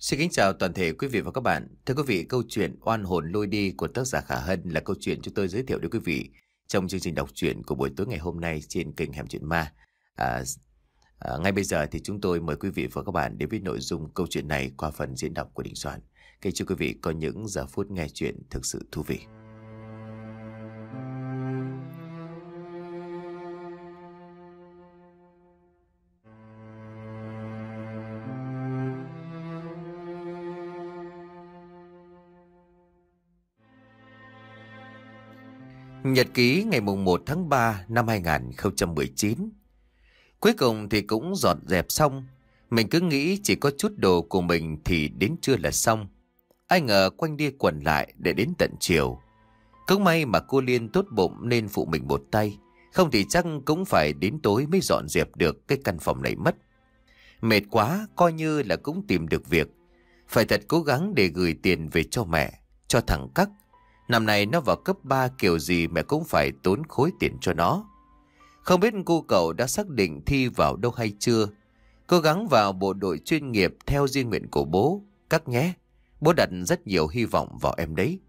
Xin kính chào toàn thể quý vị và các bạn. Thưa quý vị, câu chuyện Oan hồn lôi đi của tác giả Khả Hân là câu chuyện chúng tôi giới thiệu đến quý vị trong chương trình đọc truyện của buổi tối ngày hôm nay trên kênh Hẻm Chuyện Ma. À, à, ngay bây giờ thì chúng tôi mời quý vị và các bạn đến với nội dung câu chuyện này qua phần diễn đọc của Đình Soạn. Kính chúc quý vị có những giờ phút nghe chuyện thực sự thú vị. Nhật ký ngày mùng 1 tháng 3 năm 2019 Cuối cùng thì cũng dọn dẹp xong Mình cứ nghĩ chỉ có chút đồ của mình thì đến trưa là xong Ai ngờ quanh đi quẩn lại để đến tận chiều Cứ may mà cô Liên tốt bụng nên phụ mình một tay Không thì chắc cũng phải đến tối mới dọn dẹp được cái căn phòng này mất Mệt quá coi như là cũng tìm được việc Phải thật cố gắng để gửi tiền về cho mẹ, cho thằng Cắc Năm nay nó vào cấp 3 kiểu gì mẹ cũng phải tốn khối tiền cho nó. Không biết cô cậu đã xác định thi vào đâu hay chưa? Cố gắng vào bộ đội chuyên nghiệp theo di nguyện của bố. Các nhé, bố đặt rất nhiều hy vọng vào em đấy.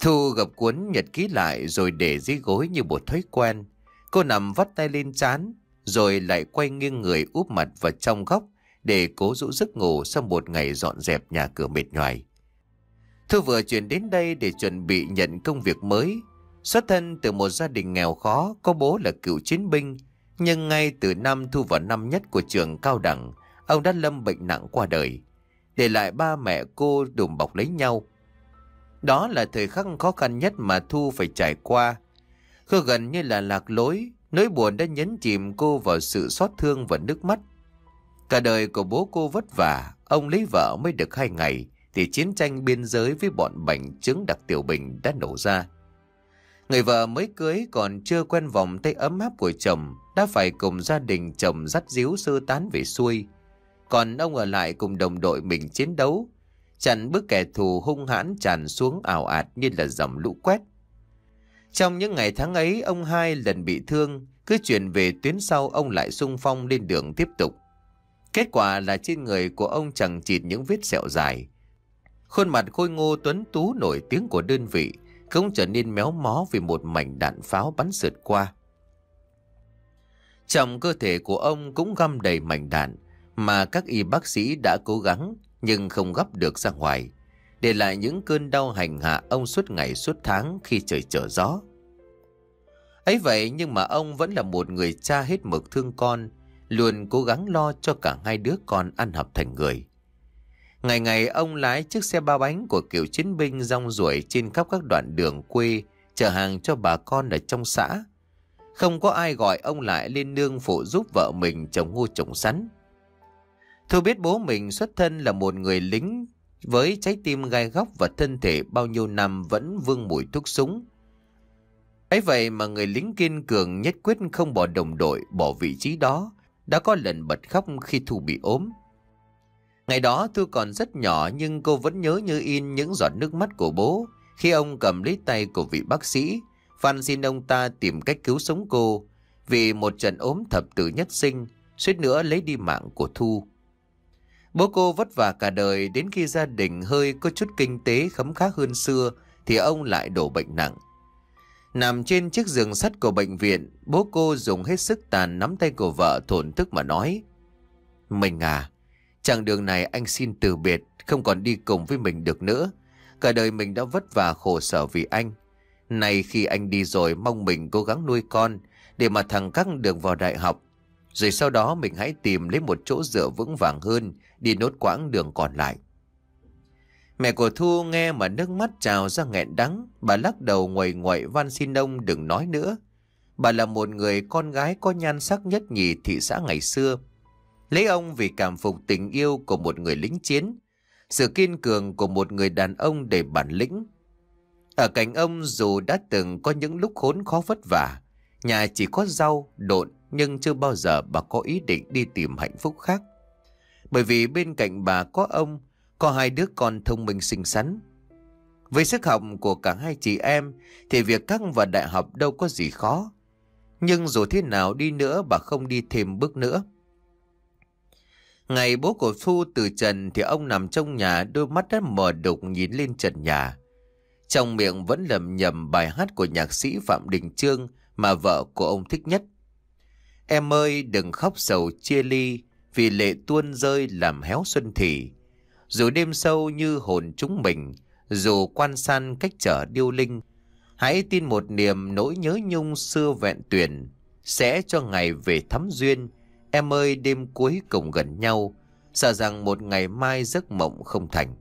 Thu gập cuốn nhật ký lại rồi để dưới gối như một thói quen. Cô nằm vắt tay lên chán, rồi lại quay nghiêng người úp mặt vào trong góc để cố dụ giấc ngủ sau một ngày dọn dẹp nhà cửa mệt nhoài. Thư vừa chuyển đến đây để chuẩn bị nhận công việc mới. Xuất thân từ một gia đình nghèo khó, có bố là cựu chiến binh. Nhưng ngay từ năm Thu vào năm nhất của trường cao đẳng, ông đã lâm bệnh nặng qua đời. Để lại ba mẹ cô đùm bọc lấy nhau. Đó là thời khắc khó khăn nhất mà Thu phải trải qua. Khơ gần như là lạc lối, nỗi buồn đã nhấn chìm cô vào sự xót thương và nước mắt. Cả đời của bố cô vất vả, ông lấy vợ mới được hai ngày thì chiến tranh biên giới với bọn bành trướng đặc tiểu bình đã nổ ra. Người vợ mới cưới còn chưa quen vòng tay ấm áp của chồng đã phải cùng gia đình chồng dắt díu sơ tán về xuôi. Còn ông ở lại cùng đồng đội mình chiến đấu, chặn bước kẻ thù hung hãn tràn xuống ảo ạt như là dòng lũ quét. Trong những ngày tháng ấy, ông hai lần bị thương, cứ chuyển về tuyến sau ông lại sung phong lên đường tiếp tục. Kết quả là trên người của ông chẳng chịt những vết sẹo dài, Khuôn mặt khôi ngô tuấn tú nổi tiếng của đơn vị Cũng trở nên méo mó vì một mảnh đạn pháo bắn sượt qua Trong cơ thể của ông cũng găm đầy mảnh đạn Mà các y bác sĩ đã cố gắng Nhưng không gấp được ra ngoài Để lại những cơn đau hành hạ ông suốt ngày suốt tháng khi trời trở gió ấy vậy nhưng mà ông vẫn là một người cha hết mực thương con Luôn cố gắng lo cho cả hai đứa con ăn học thành người Ngày ngày ông lái chiếc xe ba bánh của kiểu chiến binh rong ruổi trên khắp các đoạn đường quê, chở hàng cho bà con ở trong xã. Không có ai gọi ông lại lên nương phụ giúp vợ mình trồng ngô trồng sắn. Thu biết bố mình xuất thân là một người lính với trái tim gai góc và thân thể bao nhiêu năm vẫn vương mùi thuốc súng. ấy vậy mà người lính kiên cường nhất quyết không bỏ đồng đội, bỏ vị trí đó, đã có lần bật khóc khi Thu bị ốm. Ngày đó Thu còn rất nhỏ nhưng cô vẫn nhớ như in những giọt nước mắt của bố khi ông cầm lấy tay của vị bác sĩ, van xin ông ta tìm cách cứu sống cô vì một trận ốm thập tử nhất sinh, suýt nữa lấy đi mạng của Thu. Bố cô vất vả cả đời đến khi gia đình hơi có chút kinh tế khấm khá hơn xưa thì ông lại đổ bệnh nặng. Nằm trên chiếc giường sắt của bệnh viện, bố cô dùng hết sức tàn nắm tay của vợ thổn thức mà nói. Mình à, Chặng đường này anh xin từ biệt, không còn đi cùng với mình được nữa. Cả đời mình đã vất vả khổ sở vì anh. Nay khi anh đi rồi mong mình cố gắng nuôi con để mà thằng các đường vào đại học. Rồi sau đó mình hãy tìm lấy một chỗ dựa vững vàng hơn đi nốt quãng đường còn lại. Mẹ của Thu nghe mà nước mắt trào ra nghẹn đắng, bà lắc đầu nguầy nguậy van xin ông đừng nói nữa. Bà là một người con gái có nhan sắc nhất nhì thị xã ngày xưa. Lấy ông vì cảm phục tình yêu của một người lính chiến, sự kiên cường của một người đàn ông để bản lĩnh. Ở cạnh ông dù đã từng có những lúc khốn khó vất vả, nhà chỉ có rau, độn nhưng chưa bao giờ bà có ý định đi tìm hạnh phúc khác. Bởi vì bên cạnh bà có ông, có hai đứa con thông minh xinh xắn. Với sức học của cả hai chị em thì việc căng vào đại học đâu có gì khó. Nhưng dù thế nào đi nữa bà không đi thêm bước nữa. Ngày bố của Thu từ trần thì ông nằm trong nhà đôi mắt đã mở đục nhìn lên trần nhà. Trong miệng vẫn lầm nhầm bài hát của nhạc sĩ Phạm Đình Trương mà vợ của ông thích nhất. Em ơi đừng khóc sầu chia ly vì lệ tuôn rơi làm héo xuân thị. Dù đêm sâu như hồn chúng mình, dù quan san cách trở điêu linh, hãy tin một niềm nỗi nhớ nhung xưa vẹn tuyển sẽ cho ngày về thắm duyên Em ơi đêm cuối cùng gần nhau Sợ rằng một ngày mai giấc mộng không thành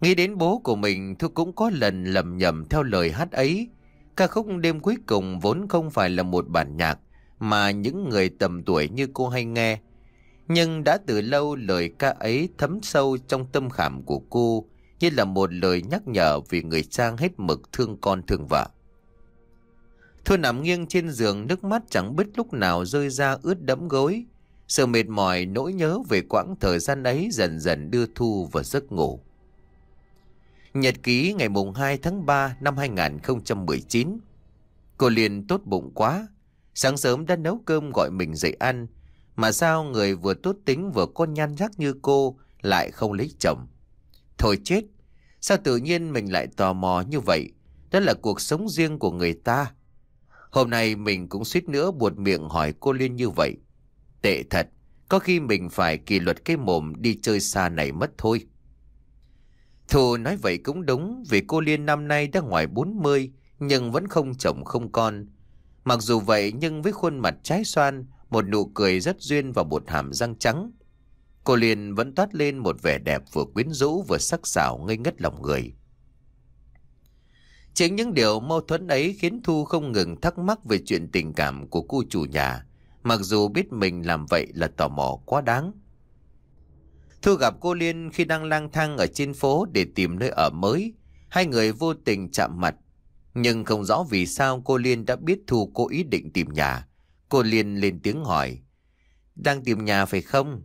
Nghĩ đến bố của mình Thu cũng có lần lầm nhầm theo lời hát ấy Ca khúc đêm cuối cùng vốn không phải là một bản nhạc Mà những người tầm tuổi như cô hay nghe Nhưng đã từ lâu lời ca ấy thấm sâu trong tâm khảm của cô Như là một lời nhắc nhở vì người sang hết mực thương con thương vợ Thôi nằm nghiêng trên giường nước mắt chẳng biết lúc nào rơi ra ướt đẫm gối. Sự mệt mỏi nỗi nhớ về quãng thời gian ấy dần dần đưa Thu vào giấc ngủ. Nhật ký ngày mùng 2 tháng 3 năm 2019 Cô liền tốt bụng quá. Sáng sớm đã nấu cơm gọi mình dậy ăn. Mà sao người vừa tốt tính vừa con nhan nhắc như cô lại không lấy chồng? Thôi chết! Sao tự nhiên mình lại tò mò như vậy? Đó là cuộc sống riêng của người ta. Hôm nay mình cũng suýt nữa buột miệng hỏi cô Liên như vậy. Tệ thật, có khi mình phải kỷ luật cái mồm đi chơi xa này mất thôi. Thù nói vậy cũng đúng vì cô Liên năm nay đã ngoài 40 nhưng vẫn không chồng không con. Mặc dù vậy nhưng với khuôn mặt trái xoan, một nụ cười rất duyên và một hàm răng trắng. Cô Liên vẫn toát lên một vẻ đẹp vừa quyến rũ vừa sắc sảo ngây ngất lòng người. Chính những điều mâu thuẫn ấy khiến Thu không ngừng thắc mắc về chuyện tình cảm của cô chủ nhà, mặc dù biết mình làm vậy là tò mò quá đáng. Thu gặp cô Liên khi đang lang thang ở trên phố để tìm nơi ở mới. Hai người vô tình chạm mặt. Nhưng không rõ vì sao cô Liên đã biết Thu cô ý định tìm nhà. Cô Liên lên tiếng hỏi. Đang tìm nhà phải không?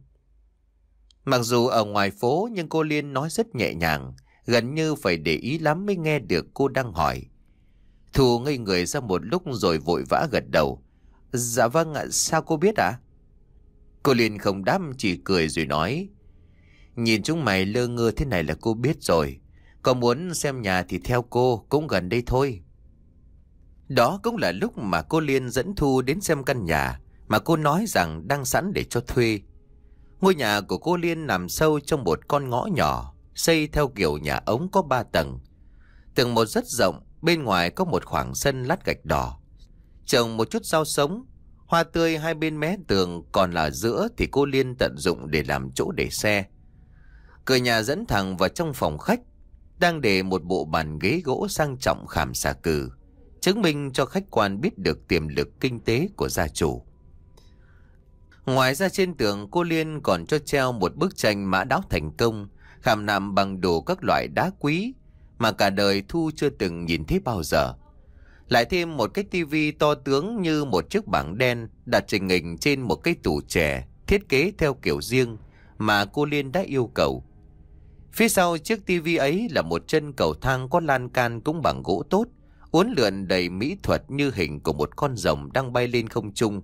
Mặc dù ở ngoài phố nhưng cô Liên nói rất nhẹ nhàng gần như phải để ý lắm mới nghe được cô đang hỏi. thu ngây người ra một lúc rồi vội vã gật đầu. Dạ vâng ạ, sao cô biết ạ? À? Cô liền không đáp chỉ cười rồi nói. Nhìn chúng mày lơ ngơ thế này là cô biết rồi. Có muốn xem nhà thì theo cô, cũng gần đây thôi. Đó cũng là lúc mà cô Liên dẫn Thu đến xem căn nhà mà cô nói rằng đang sẵn để cho thuê. Ngôi nhà của cô Liên nằm sâu trong một con ngõ nhỏ xây theo kiểu nhà ống có ba tầng. Tầng một rất rộng, bên ngoài có một khoảng sân lát gạch đỏ. Trồng một chút rau sống, hoa tươi hai bên mé tường còn là giữa thì cô Liên tận dụng để làm chỗ để xe. Cửa nhà dẫn thẳng vào trong phòng khách, đang để một bộ bàn ghế gỗ sang trọng khảm xà cừ, chứng minh cho khách quan biết được tiềm lực kinh tế của gia chủ. Ngoài ra trên tường cô Liên còn cho treo một bức tranh mã đáo thành công khảm nạm bằng đủ các loại đá quý mà cả đời Thu chưa từng nhìn thấy bao giờ. Lại thêm một cái tivi to tướng như một chiếc bảng đen đặt trình hình trên một cái tủ trẻ thiết kế theo kiểu riêng mà cô Liên đã yêu cầu. Phía sau chiếc tivi ấy là một chân cầu thang có lan can cũng bằng gỗ tốt, uốn lượn đầy mỹ thuật như hình của một con rồng đang bay lên không trung.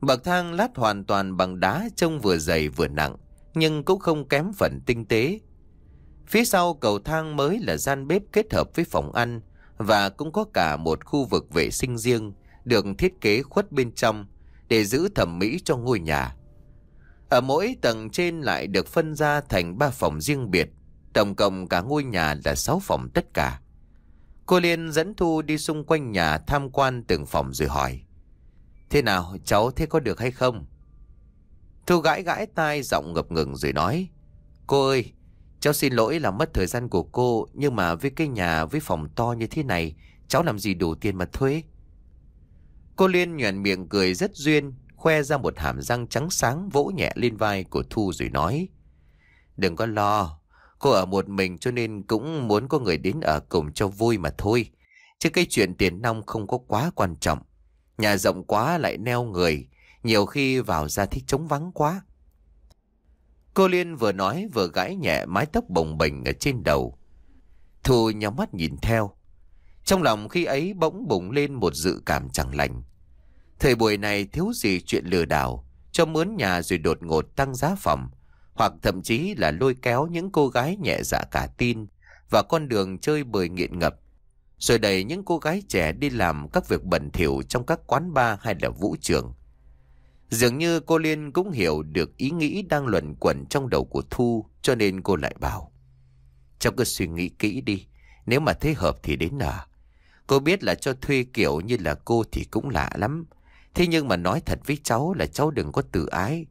Bậc thang lát hoàn toàn bằng đá trông vừa dày vừa nặng nhưng cũng không kém phần tinh tế. Phía sau cầu thang mới là gian bếp kết hợp với phòng ăn và cũng có cả một khu vực vệ sinh riêng được thiết kế khuất bên trong để giữ thẩm mỹ cho ngôi nhà. Ở mỗi tầng trên lại được phân ra thành ba phòng riêng biệt, tổng cộng cả ngôi nhà là sáu phòng tất cả. Cô Liên dẫn Thu đi xung quanh nhà tham quan từng phòng rồi hỏi. Thế nào cháu thế có được hay không? Thu gãi gãi tai giọng ngập ngừng rồi nói Cô ơi Cháu xin lỗi là mất thời gian của cô Nhưng mà với cái nhà với phòng to như thế này Cháu làm gì đủ tiền mà thuê Cô Liên nhuận miệng cười rất duyên Khoe ra một hàm răng trắng sáng Vỗ nhẹ lên vai của Thu rồi nói Đừng có lo Cô ở một mình cho nên cũng muốn có người đến ở cùng cho vui mà thôi Chứ cái chuyện tiền nong không có quá quan trọng Nhà rộng quá lại neo người nhiều khi vào ra thích trống vắng quá. Cô Liên vừa nói vừa gãi nhẹ mái tóc bồng bềnh ở trên đầu. Thu nhắm mắt nhìn theo. Trong lòng khi ấy bỗng bùng lên một dự cảm chẳng lành. Thời buổi này thiếu gì chuyện lừa đảo, cho mướn nhà rồi đột ngột tăng giá phòng, hoặc thậm chí là lôi kéo những cô gái nhẹ dạ cả tin và con đường chơi bời nghiện ngập. Rồi đẩy những cô gái trẻ đi làm các việc bẩn thỉu trong các quán bar hay là vũ trường. Dường như cô Liên cũng hiểu được ý nghĩ đang luẩn quẩn trong đầu của Thu cho nên cô lại bảo. Cháu cứ suy nghĩ kỹ đi, nếu mà thế hợp thì đến nở. Cô biết là cho thuê kiểu như là cô thì cũng lạ lắm. Thế nhưng mà nói thật với cháu là cháu đừng có tự ái.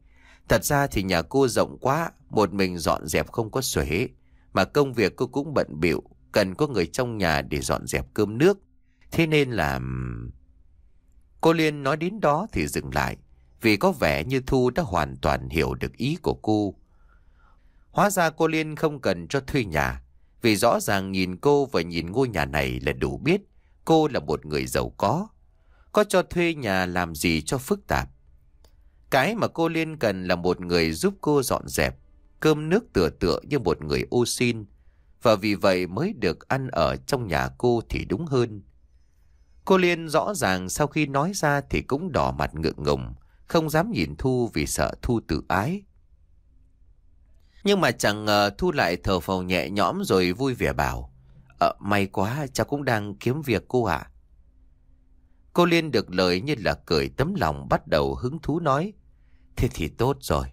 Thật ra thì nhà cô rộng quá, một mình dọn dẹp không có xuể. Mà công việc cô cũng bận bịu cần có người trong nhà để dọn dẹp cơm nước. Thế nên là... Cô Liên nói đến đó thì dừng lại vì có vẻ như Thu đã hoàn toàn hiểu được ý của cô. Hóa ra cô Liên không cần cho thuê nhà, vì rõ ràng nhìn cô và nhìn ngôi nhà này là đủ biết cô là một người giàu có. Có cho thuê nhà làm gì cho phức tạp. Cái mà cô Liên cần là một người giúp cô dọn dẹp, cơm nước tựa tựa như một người ô xin, và vì vậy mới được ăn ở trong nhà cô thì đúng hơn. Cô Liên rõ ràng sau khi nói ra thì cũng đỏ mặt ngượng ngùng, không dám nhìn Thu vì sợ Thu tự ái. Nhưng mà chẳng ngờ Thu lại thở phào nhẹ nhõm rồi vui vẻ bảo. Ờ, may quá, cháu cũng đang kiếm việc cô ạ. Cô Liên được lời như là cười tấm lòng bắt đầu hứng thú nói. Thế thì tốt rồi,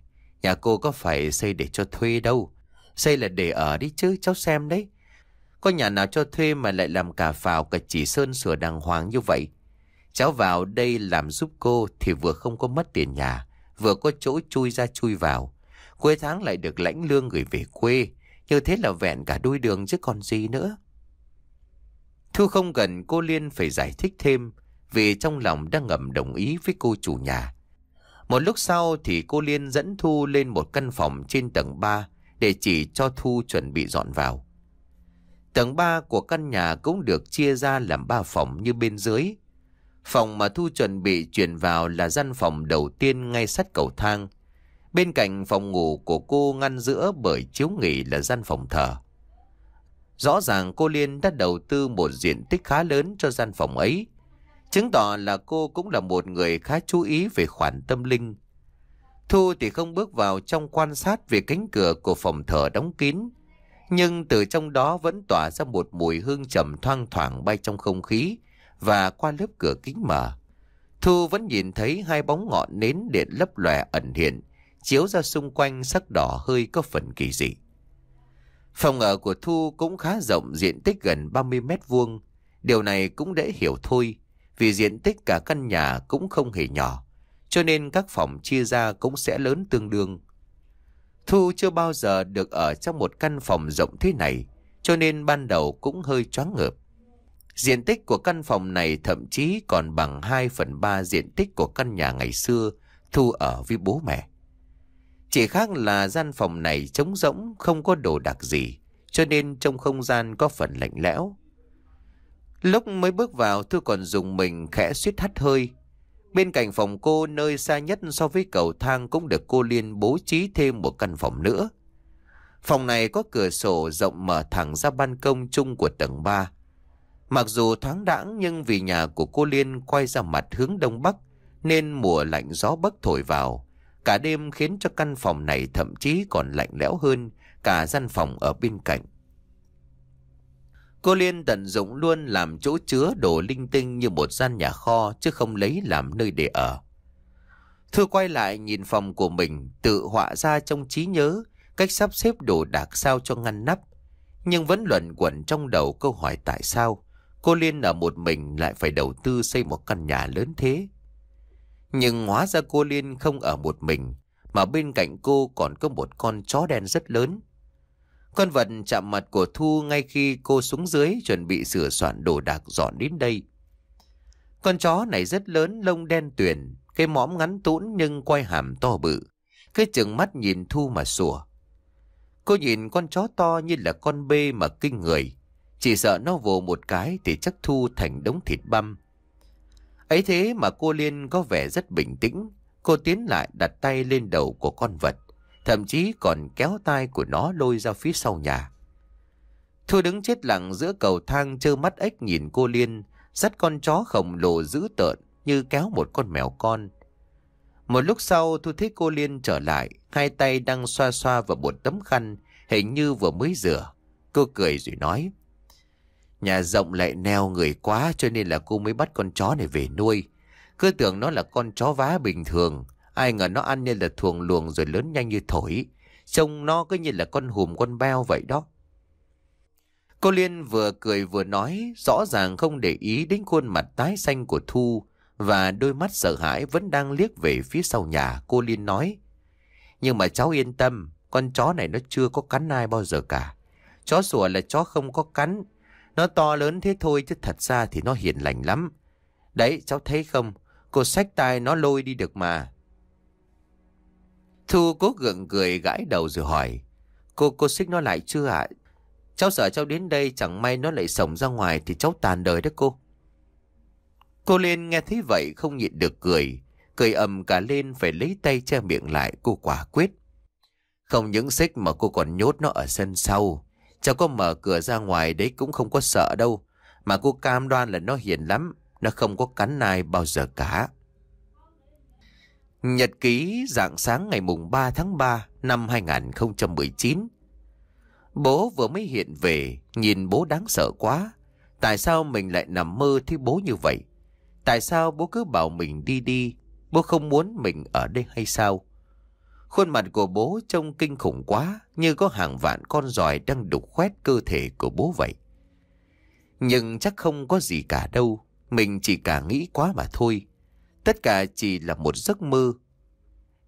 nhà cô có phải xây để cho thuê đâu. Xây là để ở đi chứ, cháu xem đấy. Có nhà nào cho thuê mà lại làm cả phào cả chỉ sơn sửa đàng hoàng như vậy. Cháu vào đây làm giúp cô thì vừa không có mất tiền nhà, vừa có chỗ chui ra chui vào. Cuối tháng lại được lãnh lương gửi về quê, như thế là vẹn cả đôi đường chứ còn gì nữa. Thu không gần cô Liên phải giải thích thêm vì trong lòng đang ngầm đồng ý với cô chủ nhà. Một lúc sau thì cô Liên dẫn Thu lên một căn phòng trên tầng 3 để chỉ cho Thu chuẩn bị dọn vào. Tầng 3 của căn nhà cũng được chia ra làm 3 phòng như bên dưới Phòng mà Thu chuẩn bị chuyển vào là gian phòng đầu tiên ngay sát cầu thang. Bên cạnh phòng ngủ của cô ngăn giữa bởi chiếu nghỉ là gian phòng thờ. Rõ ràng cô Liên đã đầu tư một diện tích khá lớn cho gian phòng ấy. Chứng tỏ là cô cũng là một người khá chú ý về khoản tâm linh. Thu thì không bước vào trong quan sát về cánh cửa của phòng thờ đóng kín. Nhưng từ trong đó vẫn tỏa ra một mùi hương trầm thoang thoảng bay trong không khí và qua lớp cửa kính mở. Thu vẫn nhìn thấy hai bóng ngọn nến điện lấp lòe ẩn hiện, chiếu ra xung quanh sắc đỏ hơi có phần kỳ dị. Phòng ở của Thu cũng khá rộng diện tích gần 30 mét vuông. Điều này cũng dễ hiểu thôi, vì diện tích cả căn nhà cũng không hề nhỏ, cho nên các phòng chia ra cũng sẽ lớn tương đương. Thu chưa bao giờ được ở trong một căn phòng rộng thế này, cho nên ban đầu cũng hơi choáng ngợp. Diện tích của căn phòng này thậm chí còn bằng 2 phần 3 diện tích của căn nhà ngày xưa Thu ở với bố mẹ. Chỉ khác là gian phòng này trống rỗng, không có đồ đạc gì, cho nên trong không gian có phần lạnh lẽo. Lúc mới bước vào Thư còn dùng mình khẽ suýt hắt hơi. Bên cạnh phòng cô nơi xa nhất so với cầu thang cũng được cô Liên bố trí thêm một căn phòng nữa. Phòng này có cửa sổ rộng mở thẳng ra ban công chung của tầng 3. Mặc dù thoáng đãng nhưng vì nhà của cô Liên quay ra mặt hướng đông bắc nên mùa lạnh gió bấc thổi vào. Cả đêm khiến cho căn phòng này thậm chí còn lạnh lẽo hơn cả gian phòng ở bên cạnh. Cô Liên tận dụng luôn làm chỗ chứa đồ linh tinh như một gian nhà kho chứ không lấy làm nơi để ở. thưa quay lại nhìn phòng của mình tự họa ra trong trí nhớ cách sắp xếp đồ đạc sao cho ngăn nắp. Nhưng vẫn luận quẩn trong đầu câu hỏi tại sao Cô Liên ở một mình lại phải đầu tư xây một căn nhà lớn thế. Nhưng hóa ra cô Liên không ở một mình, mà bên cạnh cô còn có một con chó đen rất lớn. Con vật chạm mặt của Thu ngay khi cô xuống dưới chuẩn bị sửa soạn đồ đạc dọn đến đây. Con chó này rất lớn, lông đen tuyền, cái mõm ngắn tũn nhưng quai hàm to bự. Cái chừng mắt nhìn Thu mà sủa. Cô nhìn con chó to như là con bê mà kinh người. Chỉ sợ nó vồ một cái thì chắc thu thành đống thịt băm. Ấy thế mà cô Liên có vẻ rất bình tĩnh. Cô tiến lại đặt tay lên đầu của con vật. Thậm chí còn kéo tay của nó lôi ra phía sau nhà. Thu đứng chết lặng giữa cầu thang trơ mắt ếch nhìn cô Liên. Dắt con chó khổng lồ dữ tợn như kéo một con mèo con. Một lúc sau Thu thấy cô Liên trở lại. Hai tay đang xoa xoa vào một tấm khăn hình như vừa mới rửa. Cô cười rồi nói. Nhà rộng lại neo người quá cho nên là cô mới bắt con chó này về nuôi. Cứ tưởng nó là con chó vá bình thường. Ai ngờ nó ăn nên là thuồng luồng rồi lớn nhanh như thổi. Trông nó cứ như là con hùm con beo vậy đó. Cô Liên vừa cười vừa nói, rõ ràng không để ý đến khuôn mặt tái xanh của Thu và đôi mắt sợ hãi vẫn đang liếc về phía sau nhà. Cô Liên nói, nhưng mà cháu yên tâm, con chó này nó chưa có cắn ai bao giờ cả. Chó sủa là chó không có cắn, nó to lớn thế thôi chứ thật ra thì nó hiền lành lắm. Đấy, cháu thấy không? Cô sách tay nó lôi đi được mà. Thu cố gượng cười gãi đầu rồi hỏi. Cô, cô xích nó lại chưa ạ? Cháu sợ cháu đến đây chẳng may nó lại sống ra ngoài thì cháu tàn đời đấy cô. Cô Liên nghe thấy vậy không nhịn được cười. Cười ầm cả lên phải lấy tay che miệng lại cô quả quyết. Không những xích mà cô còn nhốt nó ở sân sau. Cháu có mở cửa ra ngoài đấy cũng không có sợ đâu. Mà cô cam đoan là nó hiền lắm. Nó không có cắn nai bao giờ cả. Nhật ký dạng sáng ngày mùng 3 tháng 3 năm 2019 Bố vừa mới hiện về, nhìn bố đáng sợ quá. Tại sao mình lại nằm mơ thấy bố như vậy? Tại sao bố cứ bảo mình đi đi, bố không muốn mình ở đây hay sao? Khuôn mặt của bố trông kinh khủng quá, như có hàng vạn con giòi đang đục khoét cơ thể của bố vậy. Nhưng chắc không có gì cả đâu, mình chỉ cả nghĩ quá mà thôi. Tất cả chỉ là một giấc mơ.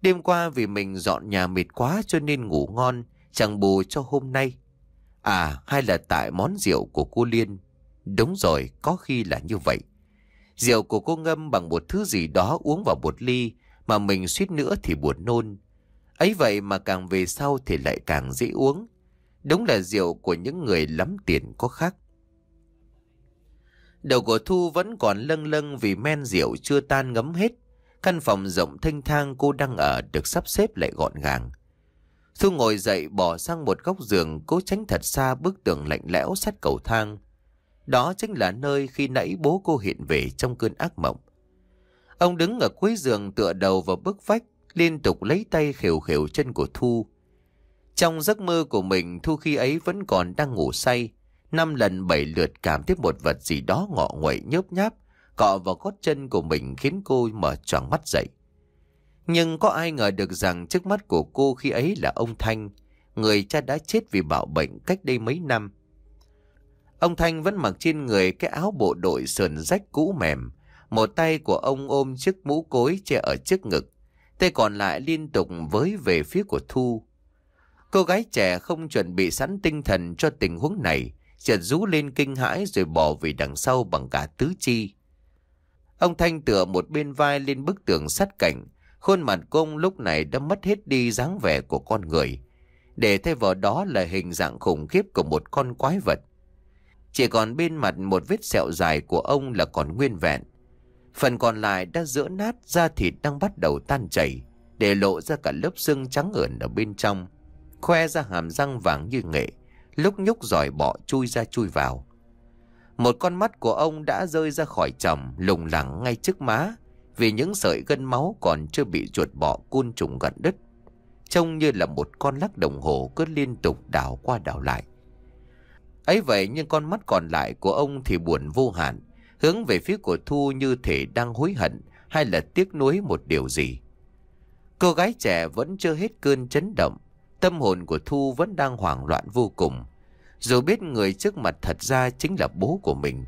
Đêm qua vì mình dọn nhà mệt quá cho nên ngủ ngon, chẳng bù cho hôm nay. À, hay là tại món rượu của cô Liên. Đúng rồi, có khi là như vậy. Rượu của cô ngâm bằng một thứ gì đó uống vào một ly, mà mình suýt nữa thì buồn nôn. Ấy vậy mà càng về sau thì lại càng dễ uống. Đúng là rượu của những người lắm tiền có khác. Đầu của Thu vẫn còn lâng lâng vì men rượu chưa tan ngấm hết. Căn phòng rộng thanh thang cô đang ở được sắp xếp lại gọn gàng. Thu ngồi dậy bỏ sang một góc giường cố tránh thật xa bức tường lạnh lẽo sát cầu thang. Đó chính là nơi khi nãy bố cô hiện về trong cơn ác mộng. Ông đứng ở cuối giường tựa đầu vào bức vách liên tục lấy tay khều khều chân của Thu. Trong giấc mơ của mình, Thu khi ấy vẫn còn đang ngủ say. Năm lần bảy lượt cảm thấy một vật gì đó ngọ nguậy nhớp nháp, cọ vào gót chân của mình khiến cô mở tròn mắt dậy. Nhưng có ai ngờ được rằng trước mắt của cô khi ấy là ông Thanh, người cha đã chết vì bạo bệnh cách đây mấy năm. Ông Thanh vẫn mặc trên người cái áo bộ đội sườn rách cũ mềm, một tay của ông ôm chiếc mũ cối che ở trước ngực, tay còn lại liên tục với về phía của Thu. Cô gái trẻ không chuẩn bị sẵn tinh thần cho tình huống này, chợt rú lên kinh hãi rồi bỏ về đằng sau bằng cả tứ chi. Ông Thanh tựa một bên vai lên bức tường sắt cạnh, khuôn mặt của lúc này đã mất hết đi dáng vẻ của con người. Để thay vào đó là hình dạng khủng khiếp của một con quái vật. Chỉ còn bên mặt một vết sẹo dài của ông là còn nguyên vẹn. Phần còn lại đã giữa nát da thịt đang bắt đầu tan chảy Để lộ ra cả lớp xương trắng ẩn ở bên trong Khoe ra hàm răng vàng như nghệ Lúc nhúc giỏi bỏ chui ra chui vào Một con mắt của ông đã rơi ra khỏi trầm Lùng lẳng ngay trước má Vì những sợi gân máu còn chưa bị chuột bọ côn trùng gặn đứt Trông như là một con lắc đồng hồ cứ liên tục đảo qua đảo lại ấy vậy nhưng con mắt còn lại của ông thì buồn vô hạn Hướng về phía của Thu như thể đang hối hận hay là tiếc nuối một điều gì. Cô gái trẻ vẫn chưa hết cơn chấn động. Tâm hồn của Thu vẫn đang hoảng loạn vô cùng. Dù biết người trước mặt thật ra chính là bố của mình.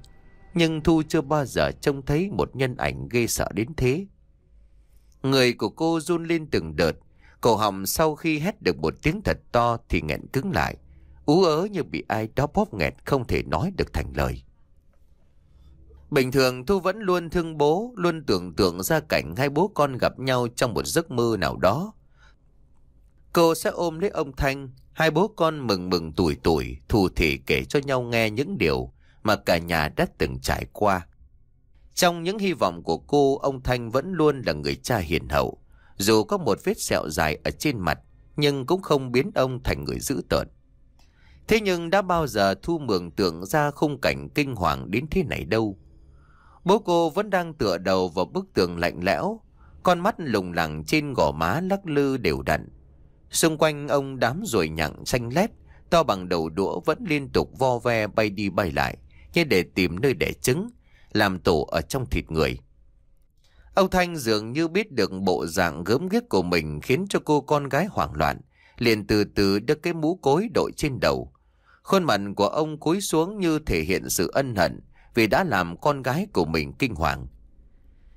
Nhưng Thu chưa bao giờ trông thấy một nhân ảnh ghê sợ đến thế. Người của cô run lên từng đợt. Cổ họng sau khi hét được một tiếng thật to thì nghẹn cứng lại. Ú ớ như bị ai đó bóp nghẹt không thể nói được thành lời. Bình thường Thu vẫn luôn thương bố, luôn tưởng tượng ra cảnh hai bố con gặp nhau trong một giấc mơ nào đó. Cô sẽ ôm lấy ông Thanh, hai bố con mừng mừng tuổi tuổi, thù thị kể cho nhau nghe những điều mà cả nhà đã từng trải qua. Trong những hy vọng của cô, ông Thanh vẫn luôn là người cha hiền hậu. Dù có một vết sẹo dài ở trên mặt, nhưng cũng không biến ông thành người dữ tợn. Thế nhưng đã bao giờ Thu mường tưởng ra khung cảnh kinh hoàng đến thế này đâu. Bố cô vẫn đang tựa đầu vào bức tường lạnh lẽo, con mắt lùng lẳng trên gò má lắc lư đều đặn. Xung quanh ông đám ruồi nhặng xanh lét, to bằng đầu đũa vẫn liên tục vo ve bay đi bay lại, như để tìm nơi đẻ trứng, làm tổ ở trong thịt người. Âu Thanh dường như biết được bộ dạng gớm ghiếc của mình khiến cho cô con gái hoảng loạn, liền từ từ đưa cái mũ cối đội trên đầu. Khuôn mặt của ông cúi xuống như thể hiện sự ân hận, vì đã làm con gái của mình kinh hoàng.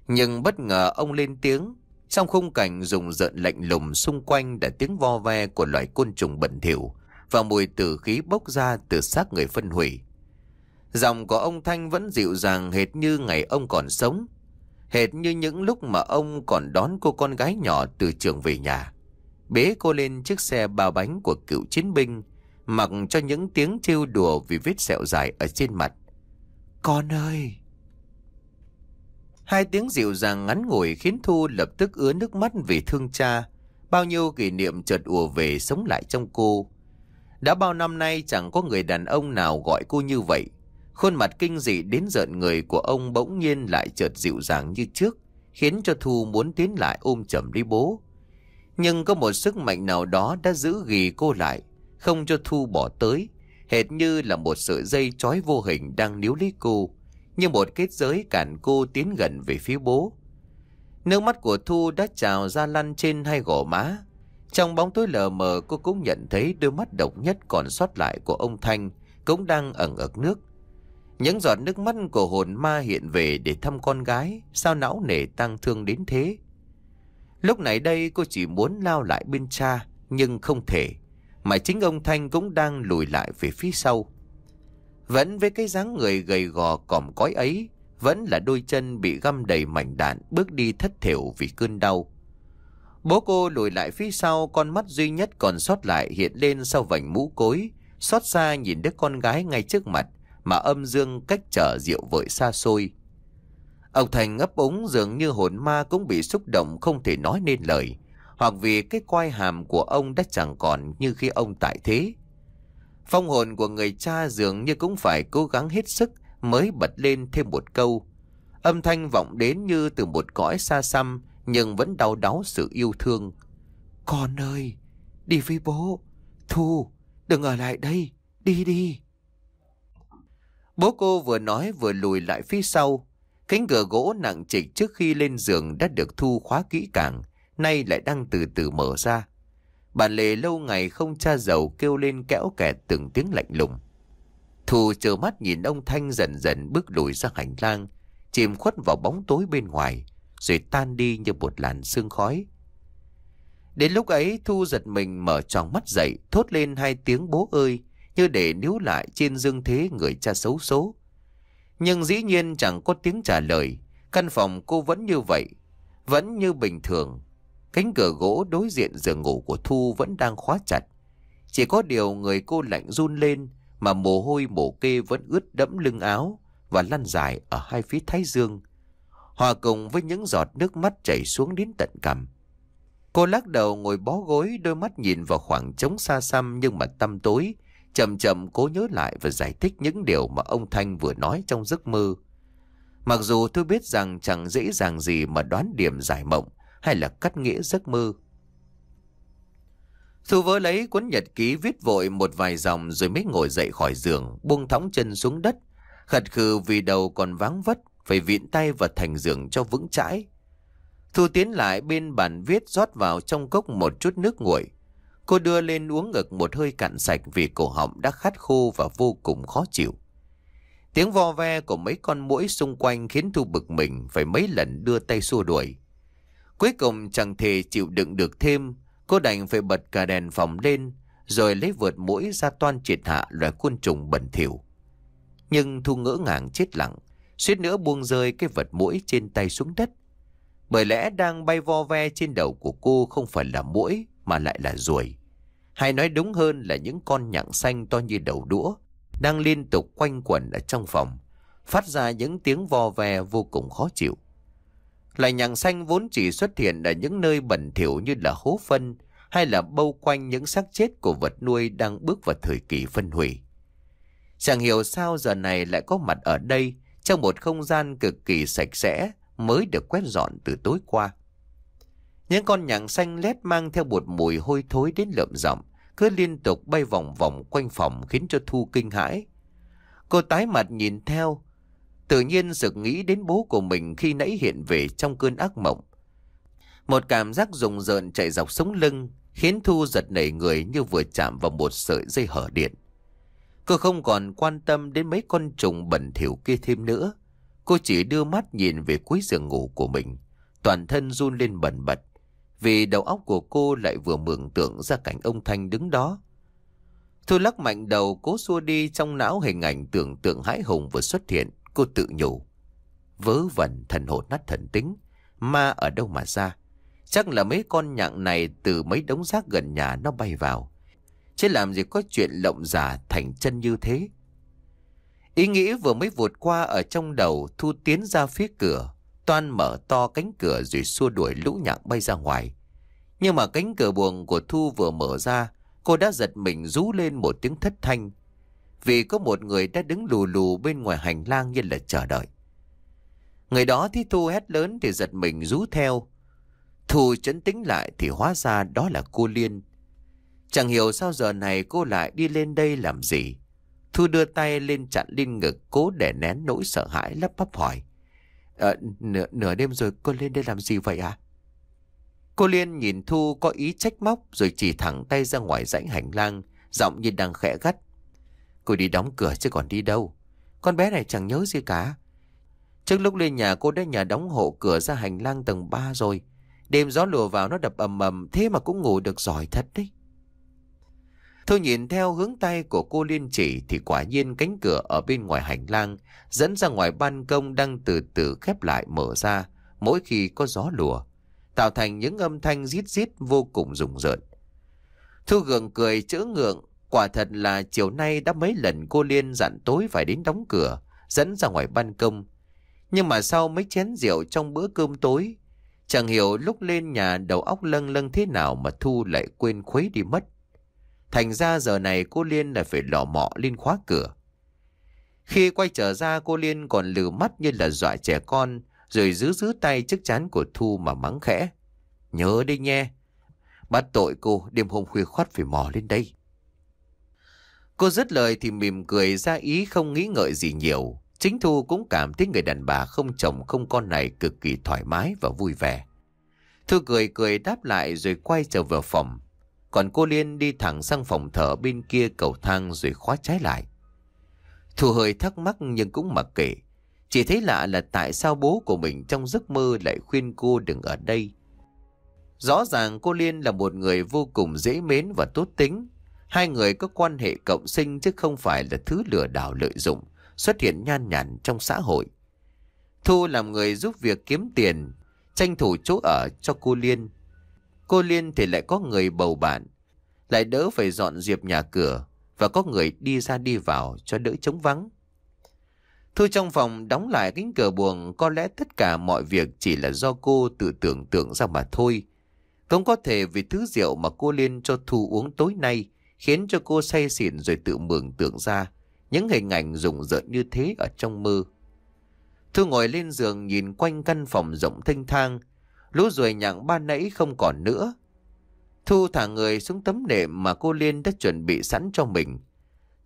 Nhưng bất ngờ ông lên tiếng, trong khung cảnh rùng rợn lạnh lùng xung quanh là tiếng vo ve của loài côn trùng bẩn thỉu và mùi tử khí bốc ra từ xác người phân hủy. Giọng của ông Thanh vẫn dịu dàng hệt như ngày ông còn sống, hệt như những lúc mà ông còn đón cô con gái nhỏ từ trường về nhà. Bế cô lên chiếc xe ba bánh của cựu chiến binh, mặc cho những tiếng trêu đùa vì vết sẹo dài ở trên mặt. Con ơi! Hai tiếng dịu dàng ngắn ngủi khiến Thu lập tức ứa nước mắt vì thương cha. Bao nhiêu kỷ niệm chợt ùa về sống lại trong cô. Đã bao năm nay chẳng có người đàn ông nào gọi cô như vậy. Khuôn mặt kinh dị đến giận người của ông bỗng nhiên lại chợt dịu dàng như trước, khiến cho Thu muốn tiến lại ôm chầm đi bố. Nhưng có một sức mạnh nào đó đã giữ ghì cô lại, không cho Thu bỏ tới, hệt như là một sợi dây trói vô hình đang níu lấy cô, như một kết giới cản cô tiến gần về phía bố. Nước mắt của Thu đã trào ra lăn trên hai gò má. Trong bóng tối lờ mờ cô cũng nhận thấy đôi mắt độc nhất còn sót lại của ông Thanh cũng đang ẩn ực nước. Những giọt nước mắt của hồn ma hiện về để thăm con gái, sao não nề tăng thương đến thế. Lúc này đây cô chỉ muốn lao lại bên cha, nhưng không thể mà chính ông Thanh cũng đang lùi lại về phía sau. Vẫn với cái dáng người gầy gò còm cói ấy, vẫn là đôi chân bị găm đầy mảnh đạn bước đi thất thểu vì cơn đau. Bố cô lùi lại phía sau, con mắt duy nhất còn sót lại hiện lên sau vành mũ cối, xót xa nhìn đứa con gái ngay trước mặt mà âm dương cách trở rượu vội xa xôi. Ông Thành ấp úng dường như hồn ma cũng bị xúc động không thể nói nên lời hoặc vì cái quai hàm của ông đã chẳng còn như khi ông tại thế. Phong hồn của người cha dường như cũng phải cố gắng hết sức mới bật lên thêm một câu. Âm thanh vọng đến như từ một cõi xa xăm nhưng vẫn đau đáu sự yêu thương. Con ơi, đi với bố. Thu, đừng ở lại đây. Đi đi. Bố cô vừa nói vừa lùi lại phía sau. Cánh cửa gỗ nặng trịch trước khi lên giường đã được Thu khóa kỹ càng nay lại đang từ từ mở ra. Bà Lê lâu ngày không cha giàu kêu lên kẽo kẹt từng tiếng lạnh lùng. Thù chờ mắt nhìn ông Thanh dần dần bước lùi ra hành lang, chìm khuất vào bóng tối bên ngoài, rồi tan đi như một làn sương khói. Đến lúc ấy Thu giật mình mở tròn mắt dậy, thốt lên hai tiếng bố ơi, như để níu lại trên dương thế người cha xấu số. Nhưng dĩ nhiên chẳng có tiếng trả lời, căn phòng cô vẫn như vậy, vẫn như bình thường, Cánh cửa gỗ đối diện giường ngủ của Thu vẫn đang khóa chặt. Chỉ có điều người cô lạnh run lên mà mồ hôi mồ kê vẫn ướt đẫm lưng áo và lăn dài ở hai phía thái dương. Hòa cùng với những giọt nước mắt chảy xuống đến tận cằm. Cô lắc đầu ngồi bó gối đôi mắt nhìn vào khoảng trống xa xăm nhưng mà tâm tối. Chậm chậm cố nhớ lại và giải thích những điều mà ông Thanh vừa nói trong giấc mơ. Mặc dù tôi biết rằng chẳng dễ dàng gì mà đoán điểm giải mộng hay là cắt nghĩa giấc mơ. Thu vớ lấy cuốn nhật ký viết vội một vài dòng rồi mới ngồi dậy khỏi giường, buông thõng chân xuống đất. Khật khừ vì đầu còn váng vất, phải vịn tay vào thành giường cho vững chãi. Thu tiến lại bên bàn viết rót vào trong cốc một chút nước nguội. Cô đưa lên uống ngực một hơi cạn sạch vì cổ họng đã khát khô và vô cùng khó chịu. Tiếng vo ve của mấy con muỗi xung quanh khiến Thu bực mình phải mấy lần đưa tay xua đuổi. Cuối cùng chẳng thể chịu đựng được thêm, cô đành phải bật cả đèn phòng lên, rồi lấy vượt mũi ra toan triệt hạ loài côn trùng bẩn thỉu. Nhưng Thu ngỡ ngàng chết lặng, suýt nữa buông rơi cái vật mũi trên tay xuống đất. Bởi lẽ đang bay vo ve trên đầu của cô không phải là mũi mà lại là ruồi. Hay nói đúng hơn là những con nhặng xanh to như đầu đũa, đang liên tục quanh quẩn ở trong phòng, phát ra những tiếng vo ve vô cùng khó chịu. Loài nhằng xanh vốn chỉ xuất hiện ở những nơi bẩn thỉu như là hố phân hay là bao quanh những xác chết của vật nuôi đang bước vào thời kỳ phân hủy. Chẳng hiểu sao giờ này lại có mặt ở đây trong một không gian cực kỳ sạch sẽ mới được quét dọn từ tối qua. Những con nhặng xanh lét mang theo một mùi hôi thối đến lợm giọng cứ liên tục bay vòng vòng quanh phòng khiến cho Thu kinh hãi. Cô tái mặt nhìn theo, Tự nhiên Dực nghĩ đến bố của mình khi nãy hiện về trong cơn ác mộng. Một cảm giác rùng rợn chạy dọc sống lưng khiến Thu giật nảy người như vừa chạm vào một sợi dây hở điện. Cô không còn quan tâm đến mấy con trùng bẩn thỉu kia thêm nữa. Cô chỉ đưa mắt nhìn về cuối giường ngủ của mình, toàn thân run lên bẩn bật, vì đầu óc của cô lại vừa mường tượng ra cảnh ông Thanh đứng đó. Thu lắc mạnh đầu cố xua đi trong não hình ảnh tưởng tượng hãi hùng vừa xuất hiện cô tự nhủ. Vớ vẩn thần hồn nát thần tính, ma ở đâu mà ra. Chắc là mấy con nhặng này từ mấy đống rác gần nhà nó bay vào. Chứ làm gì có chuyện lộng giả thành chân như thế. Ý nghĩ vừa mới vụt qua ở trong đầu Thu tiến ra phía cửa. Toan mở to cánh cửa rồi xua đuổi lũ nhặng bay ra ngoài. Nhưng mà cánh cửa buồng của Thu vừa mở ra, cô đã giật mình rú lên một tiếng thất thanh vì có một người đã đứng lù lù bên ngoài hành lang như là chờ đợi. Người đó thi Thu hét lớn thì giật mình rú theo. Thu chấn tĩnh lại thì hóa ra đó là cô Liên. Chẳng hiểu sao giờ này cô lại đi lên đây làm gì. Thu đưa tay lên chặn lên ngực cố để nén nỗi sợ hãi lắp bắp hỏi. À, nửa, nửa đêm rồi cô lên đây làm gì vậy ạ? À? Cô Liên nhìn Thu có ý trách móc rồi chỉ thẳng tay ra ngoài rãnh hành lang, giọng như đang khẽ gắt. Cô đi đóng cửa chứ còn đi đâu Con bé này chẳng nhớ gì cả Trước lúc lên nhà cô đã nhà đóng hộ cửa ra hành lang tầng 3 rồi Đêm gió lùa vào nó đập ầm ầm Thế mà cũng ngủ được giỏi thật đấy Tôi nhìn theo hướng tay của cô Liên chỉ thì quả nhiên cánh cửa ở bên ngoài hành lang dẫn ra ngoài ban công đang từ từ khép lại mở ra mỗi khi có gió lùa, tạo thành những âm thanh rít rít vô cùng rùng rợn. Thu gượng cười chữ ngượng, Quả thật là chiều nay đã mấy lần cô Liên dặn tối phải đến đóng cửa, dẫn ra ngoài ban công. Nhưng mà sau mấy chén rượu trong bữa cơm tối, chẳng hiểu lúc lên nhà đầu óc lâng lâng thế nào mà Thu lại quên khuấy đi mất. Thành ra giờ này cô Liên lại phải lò mọ lên khóa cửa. Khi quay trở ra cô Liên còn lừ mắt như là dọa trẻ con, rồi giữ giữ tay chiếc chán của Thu mà mắng khẽ. Nhớ đi nhé, bắt tội cô đêm hôm khuya khoát phải mò lên đây. Cô dứt lời thì mỉm cười ra ý không nghĩ ngợi gì nhiều. Chính Thu cũng cảm thấy người đàn bà không chồng không con này cực kỳ thoải mái và vui vẻ. thu cười cười đáp lại rồi quay trở vào phòng. Còn cô Liên đi thẳng sang phòng thở bên kia cầu thang rồi khóa trái lại. Thu hơi thắc mắc nhưng cũng mặc kệ. Chỉ thấy lạ là tại sao bố của mình trong giấc mơ lại khuyên cô đừng ở đây. Rõ ràng cô Liên là một người vô cùng dễ mến và tốt tính. Hai người có quan hệ cộng sinh chứ không phải là thứ lừa đảo lợi dụng, xuất hiện nhan nhản trong xã hội. Thu làm người giúp việc kiếm tiền, tranh thủ chỗ ở cho cô Liên. Cô Liên thì lại có người bầu bạn, lại đỡ phải dọn dẹp nhà cửa và có người đi ra đi vào cho đỡ trống vắng. Thu trong phòng đóng lại kính cửa buồng có lẽ tất cả mọi việc chỉ là do cô tự tưởng tượng ra mà thôi. Cũng có thể vì thứ rượu mà cô Liên cho Thu uống tối nay khiến cho cô say xỉn rồi tự mường tượng ra những hình ảnh rùng rợn như thế ở trong mơ. Thu ngồi lên giường nhìn quanh căn phòng rộng thênh thang, lũ ruồi nhặng ba nãy không còn nữa. Thu thả người xuống tấm đệm mà cô Liên đã chuẩn bị sẵn cho mình.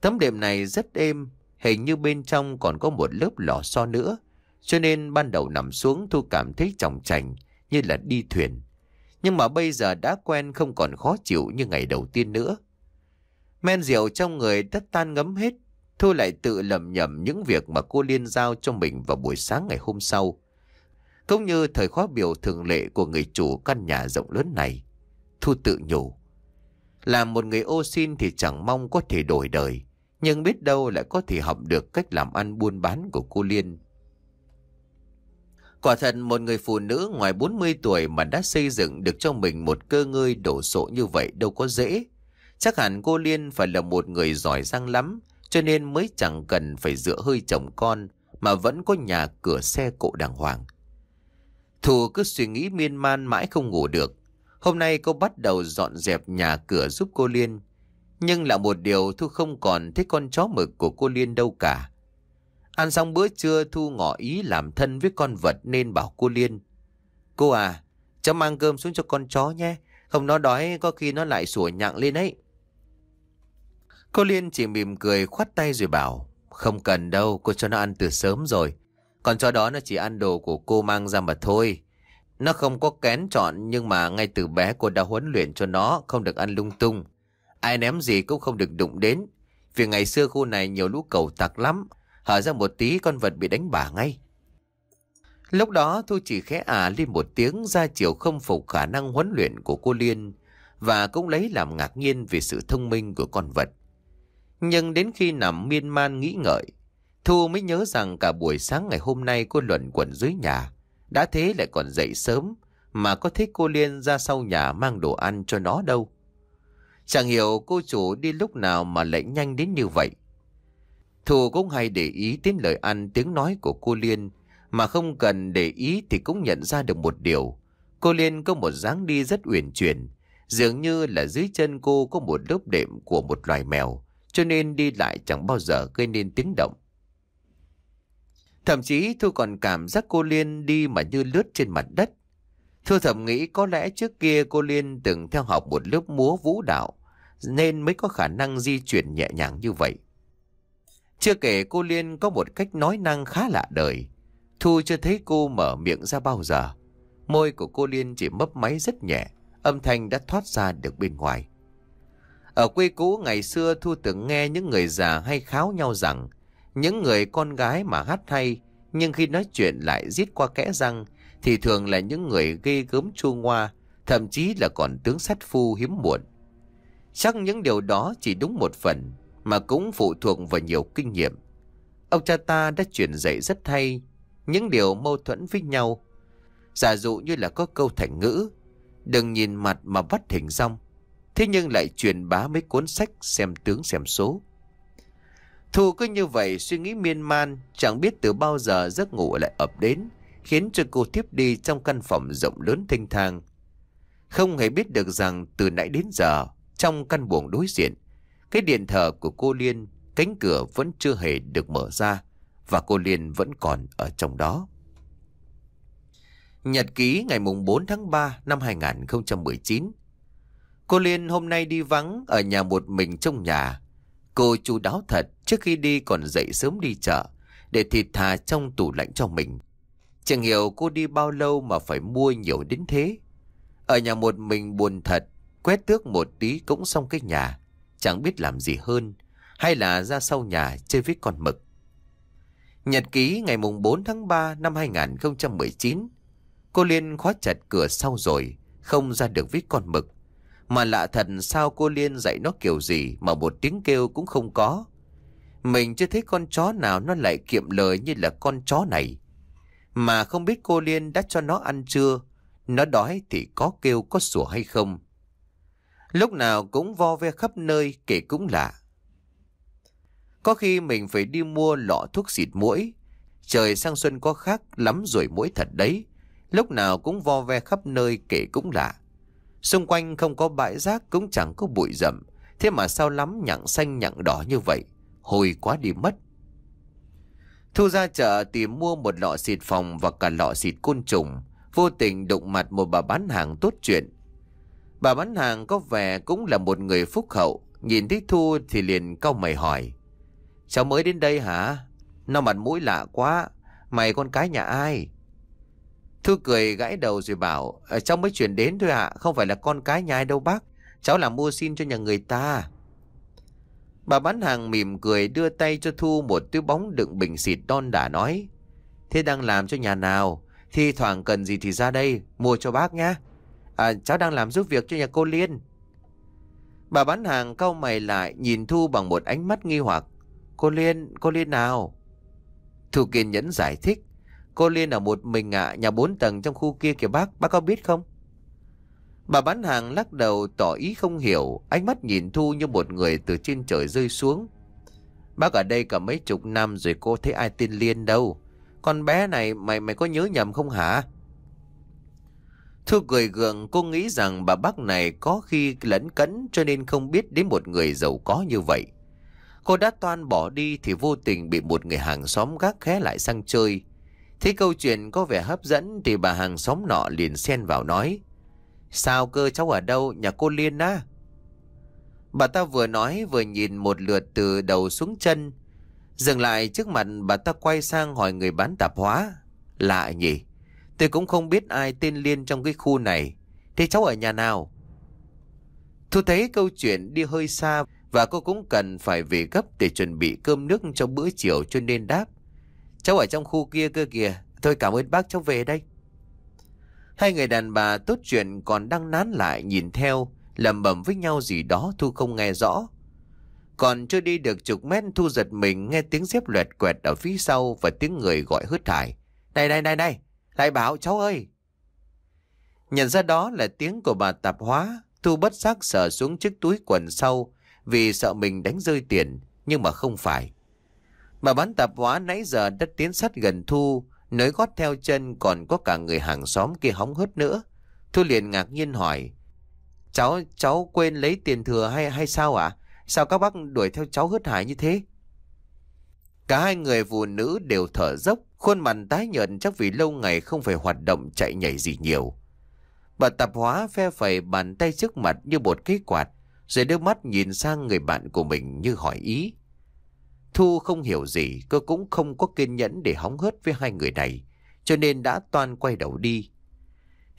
Tấm đệm này rất êm, hình như bên trong còn có một lớp lò xo nữa, cho nên ban đầu nằm xuống Thu cảm thấy trọng trành như là đi thuyền. Nhưng mà bây giờ đã quen không còn khó chịu như ngày đầu tiên nữa. Men rượu trong người đã tan ngấm hết. Thu lại tự lầm nhầm những việc mà cô Liên giao cho mình vào buổi sáng ngày hôm sau. Cũng như thời khóa biểu thường lệ của người chủ căn nhà rộng lớn này. Thu tự nhủ. Là một người ô xin thì chẳng mong có thể đổi đời. Nhưng biết đâu lại có thể học được cách làm ăn buôn bán của cô Liên. Quả thật một người phụ nữ ngoài 40 tuổi mà đã xây dựng được cho mình một cơ ngơi đổ sộ như vậy đâu có dễ. Chắc hẳn cô Liên phải là một người giỏi giang lắm, cho nên mới chẳng cần phải dựa hơi chồng con mà vẫn có nhà cửa xe cộ đàng hoàng. Thù cứ suy nghĩ miên man mãi không ngủ được. Hôm nay cô bắt đầu dọn dẹp nhà cửa giúp cô Liên. Nhưng là một điều Thu không còn thấy con chó mực của cô Liên đâu cả. Ăn xong bữa trưa Thu ngỏ ý làm thân với con vật nên bảo cô Liên. Cô à, cháu mang cơm xuống cho con chó nhé. Không nó đói có khi nó lại sủa nhặng lên ấy. Cô Liên chỉ mỉm cười khoát tay rồi bảo Không cần đâu cô cho nó ăn từ sớm rồi Còn cho đó nó chỉ ăn đồ của cô mang ra mà thôi Nó không có kén chọn Nhưng mà ngay từ bé cô đã huấn luyện cho nó Không được ăn lung tung Ai ném gì cũng không được đụng đến Vì ngày xưa khu này nhiều lũ cầu tặc lắm Hở ra một tí con vật bị đánh bả ngay Lúc đó thu chỉ khẽ à lên một tiếng ra chiều không phục khả năng huấn luyện của cô Liên Và cũng lấy làm ngạc nhiên vì sự thông minh của con vật nhưng đến khi nằm miên man nghĩ ngợi, Thu mới nhớ rằng cả buổi sáng ngày hôm nay cô luẩn quẩn dưới nhà. Đã thế lại còn dậy sớm, mà có thích cô Liên ra sau nhà mang đồ ăn cho nó đâu. Chẳng hiểu cô chủ đi lúc nào mà lại nhanh đến như vậy. Thu cũng hay để ý đến lời ăn tiếng nói của cô Liên, mà không cần để ý thì cũng nhận ra được một điều. Cô Liên có một dáng đi rất uyển chuyển, dường như là dưới chân cô có một lớp đệm của một loài mèo cho nên đi lại chẳng bao giờ gây nên tiếng động. Thậm chí Thu còn cảm giác cô Liên đi mà như lướt trên mặt đất. Thu thầm nghĩ có lẽ trước kia cô Liên từng theo học một lớp múa vũ đạo, nên mới có khả năng di chuyển nhẹ nhàng như vậy. Chưa kể cô Liên có một cách nói năng khá lạ đời. Thu chưa thấy cô mở miệng ra bao giờ. Môi của cô Liên chỉ mấp máy rất nhẹ, âm thanh đã thoát ra được bên ngoài. Ở quê cũ ngày xưa Thu từng nghe những người già hay kháo nhau rằng những người con gái mà hát hay nhưng khi nói chuyện lại rít qua kẽ răng thì thường là những người ghê gớm chua ngoa, thậm chí là còn tướng sát phu hiếm muộn. Chắc những điều đó chỉ đúng một phần mà cũng phụ thuộc vào nhiều kinh nghiệm. Ông cha ta đã truyền dạy rất hay những điều mâu thuẫn với nhau. Giả dụ như là có câu thành ngữ, đừng nhìn mặt mà bắt hình rong. Thế nhưng lại truyền bá mấy cuốn sách xem tướng xem số. Thu cứ như vậy suy nghĩ miên man, chẳng biết từ bao giờ giấc ngủ lại ập đến, khiến cho cô tiếp đi trong căn phòng rộng lớn thênh thang. Không hề biết được rằng từ nãy đến giờ, trong căn buồng đối diện, cái điện thờ của cô Liên, cánh cửa vẫn chưa hề được mở ra, và cô Liên vẫn còn ở trong đó. Nhật ký ngày mùng 4 tháng 3 năm 2019 Cô Liên hôm nay đi vắng ở nhà một mình trong nhà. Cô chú đáo thật, trước khi đi còn dậy sớm đi chợ, để thịt thà trong tủ lạnh cho mình. Chẳng hiểu cô đi bao lâu mà phải mua nhiều đến thế. Ở nhà một mình buồn thật, quét tước một tí cũng xong cái nhà, chẳng biết làm gì hơn, hay là ra sau nhà chơi với con mực. Nhật ký ngày mùng 4 tháng 3 năm 2019, cô Liên khóa chặt cửa sau rồi, không ra được với con mực. Mà lạ thật sao cô Liên dạy nó kiểu gì mà một tiếng kêu cũng không có. Mình chưa thấy con chó nào nó lại kiệm lời như là con chó này. Mà không biết cô Liên đã cho nó ăn chưa? Nó đói thì có kêu có sủa hay không? Lúc nào cũng vo ve khắp nơi kể cũng lạ. Có khi mình phải đi mua lọ thuốc xịt mũi. Trời sang xuân có khác lắm rồi mũi thật đấy. Lúc nào cũng vo ve khắp nơi kể cũng lạ. Xung quanh không có bãi rác cũng chẳng có bụi rậm. Thế mà sao lắm nhặng xanh nhặng đỏ như vậy. Hồi quá đi mất. Thu ra chợ tìm mua một lọ xịt phòng và cả lọ xịt côn trùng. Vô tình đụng mặt một bà bán hàng tốt chuyện. Bà bán hàng có vẻ cũng là một người phúc hậu. Nhìn thấy Thu thì liền cau mày hỏi. Cháu mới đến đây hả? Nó mặt mũi lạ quá. Mày con cái nhà ai? Thư cười gãi đầu rồi bảo ờ, Cháu mới chuyển đến thôi ạ Không phải là con cái nhà ai đâu bác Cháu làm mua xin cho nhà người ta Bà bán hàng mỉm cười đưa tay cho Thu một túi bóng đựng bình xịt đon đã nói Thế đang làm cho nhà nào Thi thoảng cần gì thì ra đây Mua cho bác nhá À cháu đang làm giúp việc cho nhà cô Liên Bà bán hàng cau mày lại Nhìn Thu bằng một ánh mắt nghi hoặc Cô Liên, cô Liên nào Thu kiên nhẫn giải thích Cô Liên ở một mình ạ, nhà bốn tầng trong khu kia kìa bác, bác có biết không? Bà bán hàng lắc đầu tỏ ý không hiểu, ánh mắt nhìn Thu như một người từ trên trời rơi xuống. Bác ở đây cả mấy chục năm rồi cô thấy ai tin Liên đâu. Con bé này mày mày có nhớ nhầm không hả? Thu cười gượng cô nghĩ rằng bà bác này có khi lẫn cấn cho nên không biết đến một người giàu có như vậy. Cô đã toan bỏ đi thì vô tình bị một người hàng xóm gác khé lại sang chơi thế câu chuyện có vẻ hấp dẫn thì bà hàng xóm nọ liền xen vào nói. Sao cơ cháu ở đâu? Nhà cô Liên á? Bà ta vừa nói vừa nhìn một lượt từ đầu xuống chân. Dừng lại trước mặt bà ta quay sang hỏi người bán tạp hóa. Lạ nhỉ? Tôi cũng không biết ai tên Liên trong cái khu này. Thế cháu ở nhà nào? Thu thấy câu chuyện đi hơi xa và cô cũng cần phải về gấp để chuẩn bị cơm nước cho bữa chiều cho nên đáp. Cháu ở trong khu kia cơ kìa. Thôi cảm ơn bác cháu về đây. Hai người đàn bà tốt chuyện còn đang nán lại nhìn theo, lầm bẩm với nhau gì đó Thu không nghe rõ. Còn chưa đi được chục mét Thu giật mình nghe tiếng dép loẹt quẹt ở phía sau và tiếng người gọi hớt thải, Này này này này, lại bảo cháu ơi. Nhận ra đó là tiếng của bà tạp hóa, Thu bất giác sờ xuống chiếc túi quần sau vì sợ mình đánh rơi tiền, nhưng mà không phải. Mà bán tạp hóa nãy giờ đất tiến sát gần Thu, nới gót theo chân còn có cả người hàng xóm kia hóng hớt nữa. Thu liền ngạc nhiên hỏi, cháu, cháu quên lấy tiền thừa hay hay sao ạ? Sao các bác đuổi theo cháu hớt hải như thế? Cả hai người phụ nữ đều thở dốc, khuôn mặt tái nhợt chắc vì lâu ngày không phải hoạt động chạy nhảy gì nhiều. Bà tạp hóa phe phẩy bàn tay trước mặt như bột cái quạt, rồi đưa mắt nhìn sang người bạn của mình như hỏi ý. Thu không hiểu gì, cô cũng không có kiên nhẫn để hóng hớt với hai người này, cho nên đã toan quay đầu đi.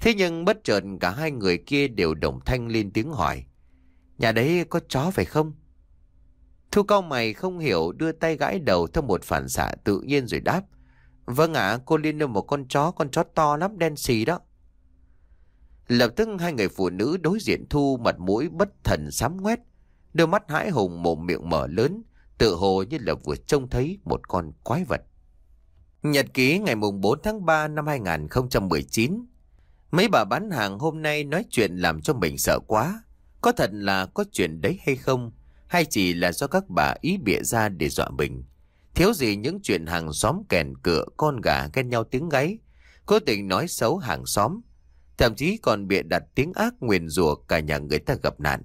Thế nhưng bất chợt cả hai người kia đều đồng thanh lên tiếng hỏi. Nhà đấy có chó phải không? Thu cao mày không hiểu đưa tay gãi đầu theo một phản xạ tự nhiên rồi đáp. Vâng ạ, cô Liên đưa một con chó, con chó to lắm, đen xì đó. Lập tức hai người phụ nữ đối diện Thu mặt mũi bất thần sám ngoét, đôi mắt hãi hùng mồm miệng mở lớn, tự hồ như là vừa trông thấy một con quái vật. Nhật ký ngày mùng 4 tháng 3 năm 2019 Mấy bà bán hàng hôm nay nói chuyện làm cho mình sợ quá. Có thật là có chuyện đấy hay không? Hay chỉ là do các bà ý bịa ra để dọa mình? Thiếu gì những chuyện hàng xóm kèn cửa con gà ghen nhau tiếng gáy. Cố tình nói xấu hàng xóm. Thậm chí còn bịa đặt tiếng ác nguyền rủa cả nhà người ta gặp nạn.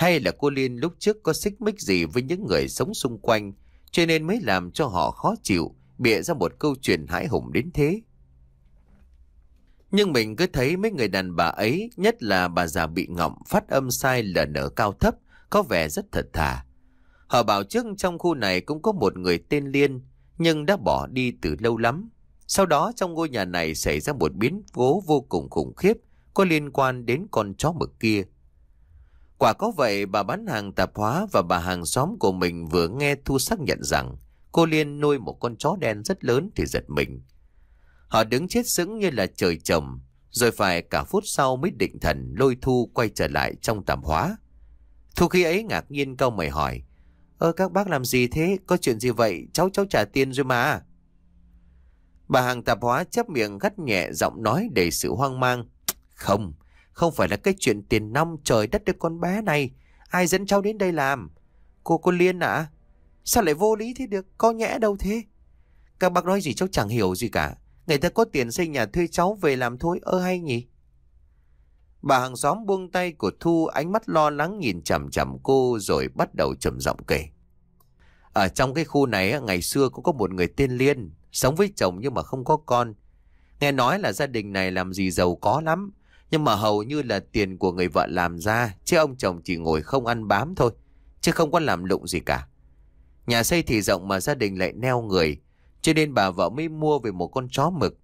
Hay là cô Liên lúc trước có xích mích gì với những người sống xung quanh, cho nên mới làm cho họ khó chịu, bịa ra một câu chuyện hãi hùng đến thế. Nhưng mình cứ thấy mấy người đàn bà ấy, nhất là bà già bị ngọng phát âm sai lờ nở cao thấp, có vẻ rất thật thà. Họ bảo trước trong khu này cũng có một người tên Liên, nhưng đã bỏ đi từ lâu lắm. Sau đó trong ngôi nhà này xảy ra một biến cố vô cùng khủng khiếp có liên quan đến con chó mực kia. Quả có vậy bà bán hàng tạp hóa và bà hàng xóm của mình vừa nghe Thu xác nhận rằng cô Liên nuôi một con chó đen rất lớn thì giật mình. Họ đứng chết sững như là trời trồng, rồi phải cả phút sau mới định thần lôi Thu quay trở lại trong tạp hóa. Thu khi ấy ngạc nhiên câu mày hỏi, Ơ các bác làm gì thế, có chuyện gì vậy, cháu cháu trả tiền rồi mà. Bà hàng tạp hóa chép miệng gắt nhẹ giọng nói đầy sự hoang mang. Không, không phải là cái chuyện tiền nong trời đất được con bé này. Ai dẫn cháu đến đây làm? Cô cô Liên ạ Sao lại vô lý thế được? Có nhẽ đâu thế? Các bác nói gì cháu chẳng hiểu gì cả. Người ta có tiền xây nhà thuê cháu về làm thôi. Ơ hay nhỉ? Bà hàng xóm buông tay của Thu ánh mắt lo lắng nhìn chằm chằm cô rồi bắt đầu trầm giọng kể. Ở trong cái khu này ngày xưa cũng có một người tên Liên, sống với chồng nhưng mà không có con. Nghe nói là gia đình này làm gì giàu có lắm, nhưng mà hầu như là tiền của người vợ làm ra Chứ ông chồng chỉ ngồi không ăn bám thôi Chứ không có làm lụng gì cả Nhà xây thì rộng mà gia đình lại neo người Cho nên bà vợ mới mua về một con chó mực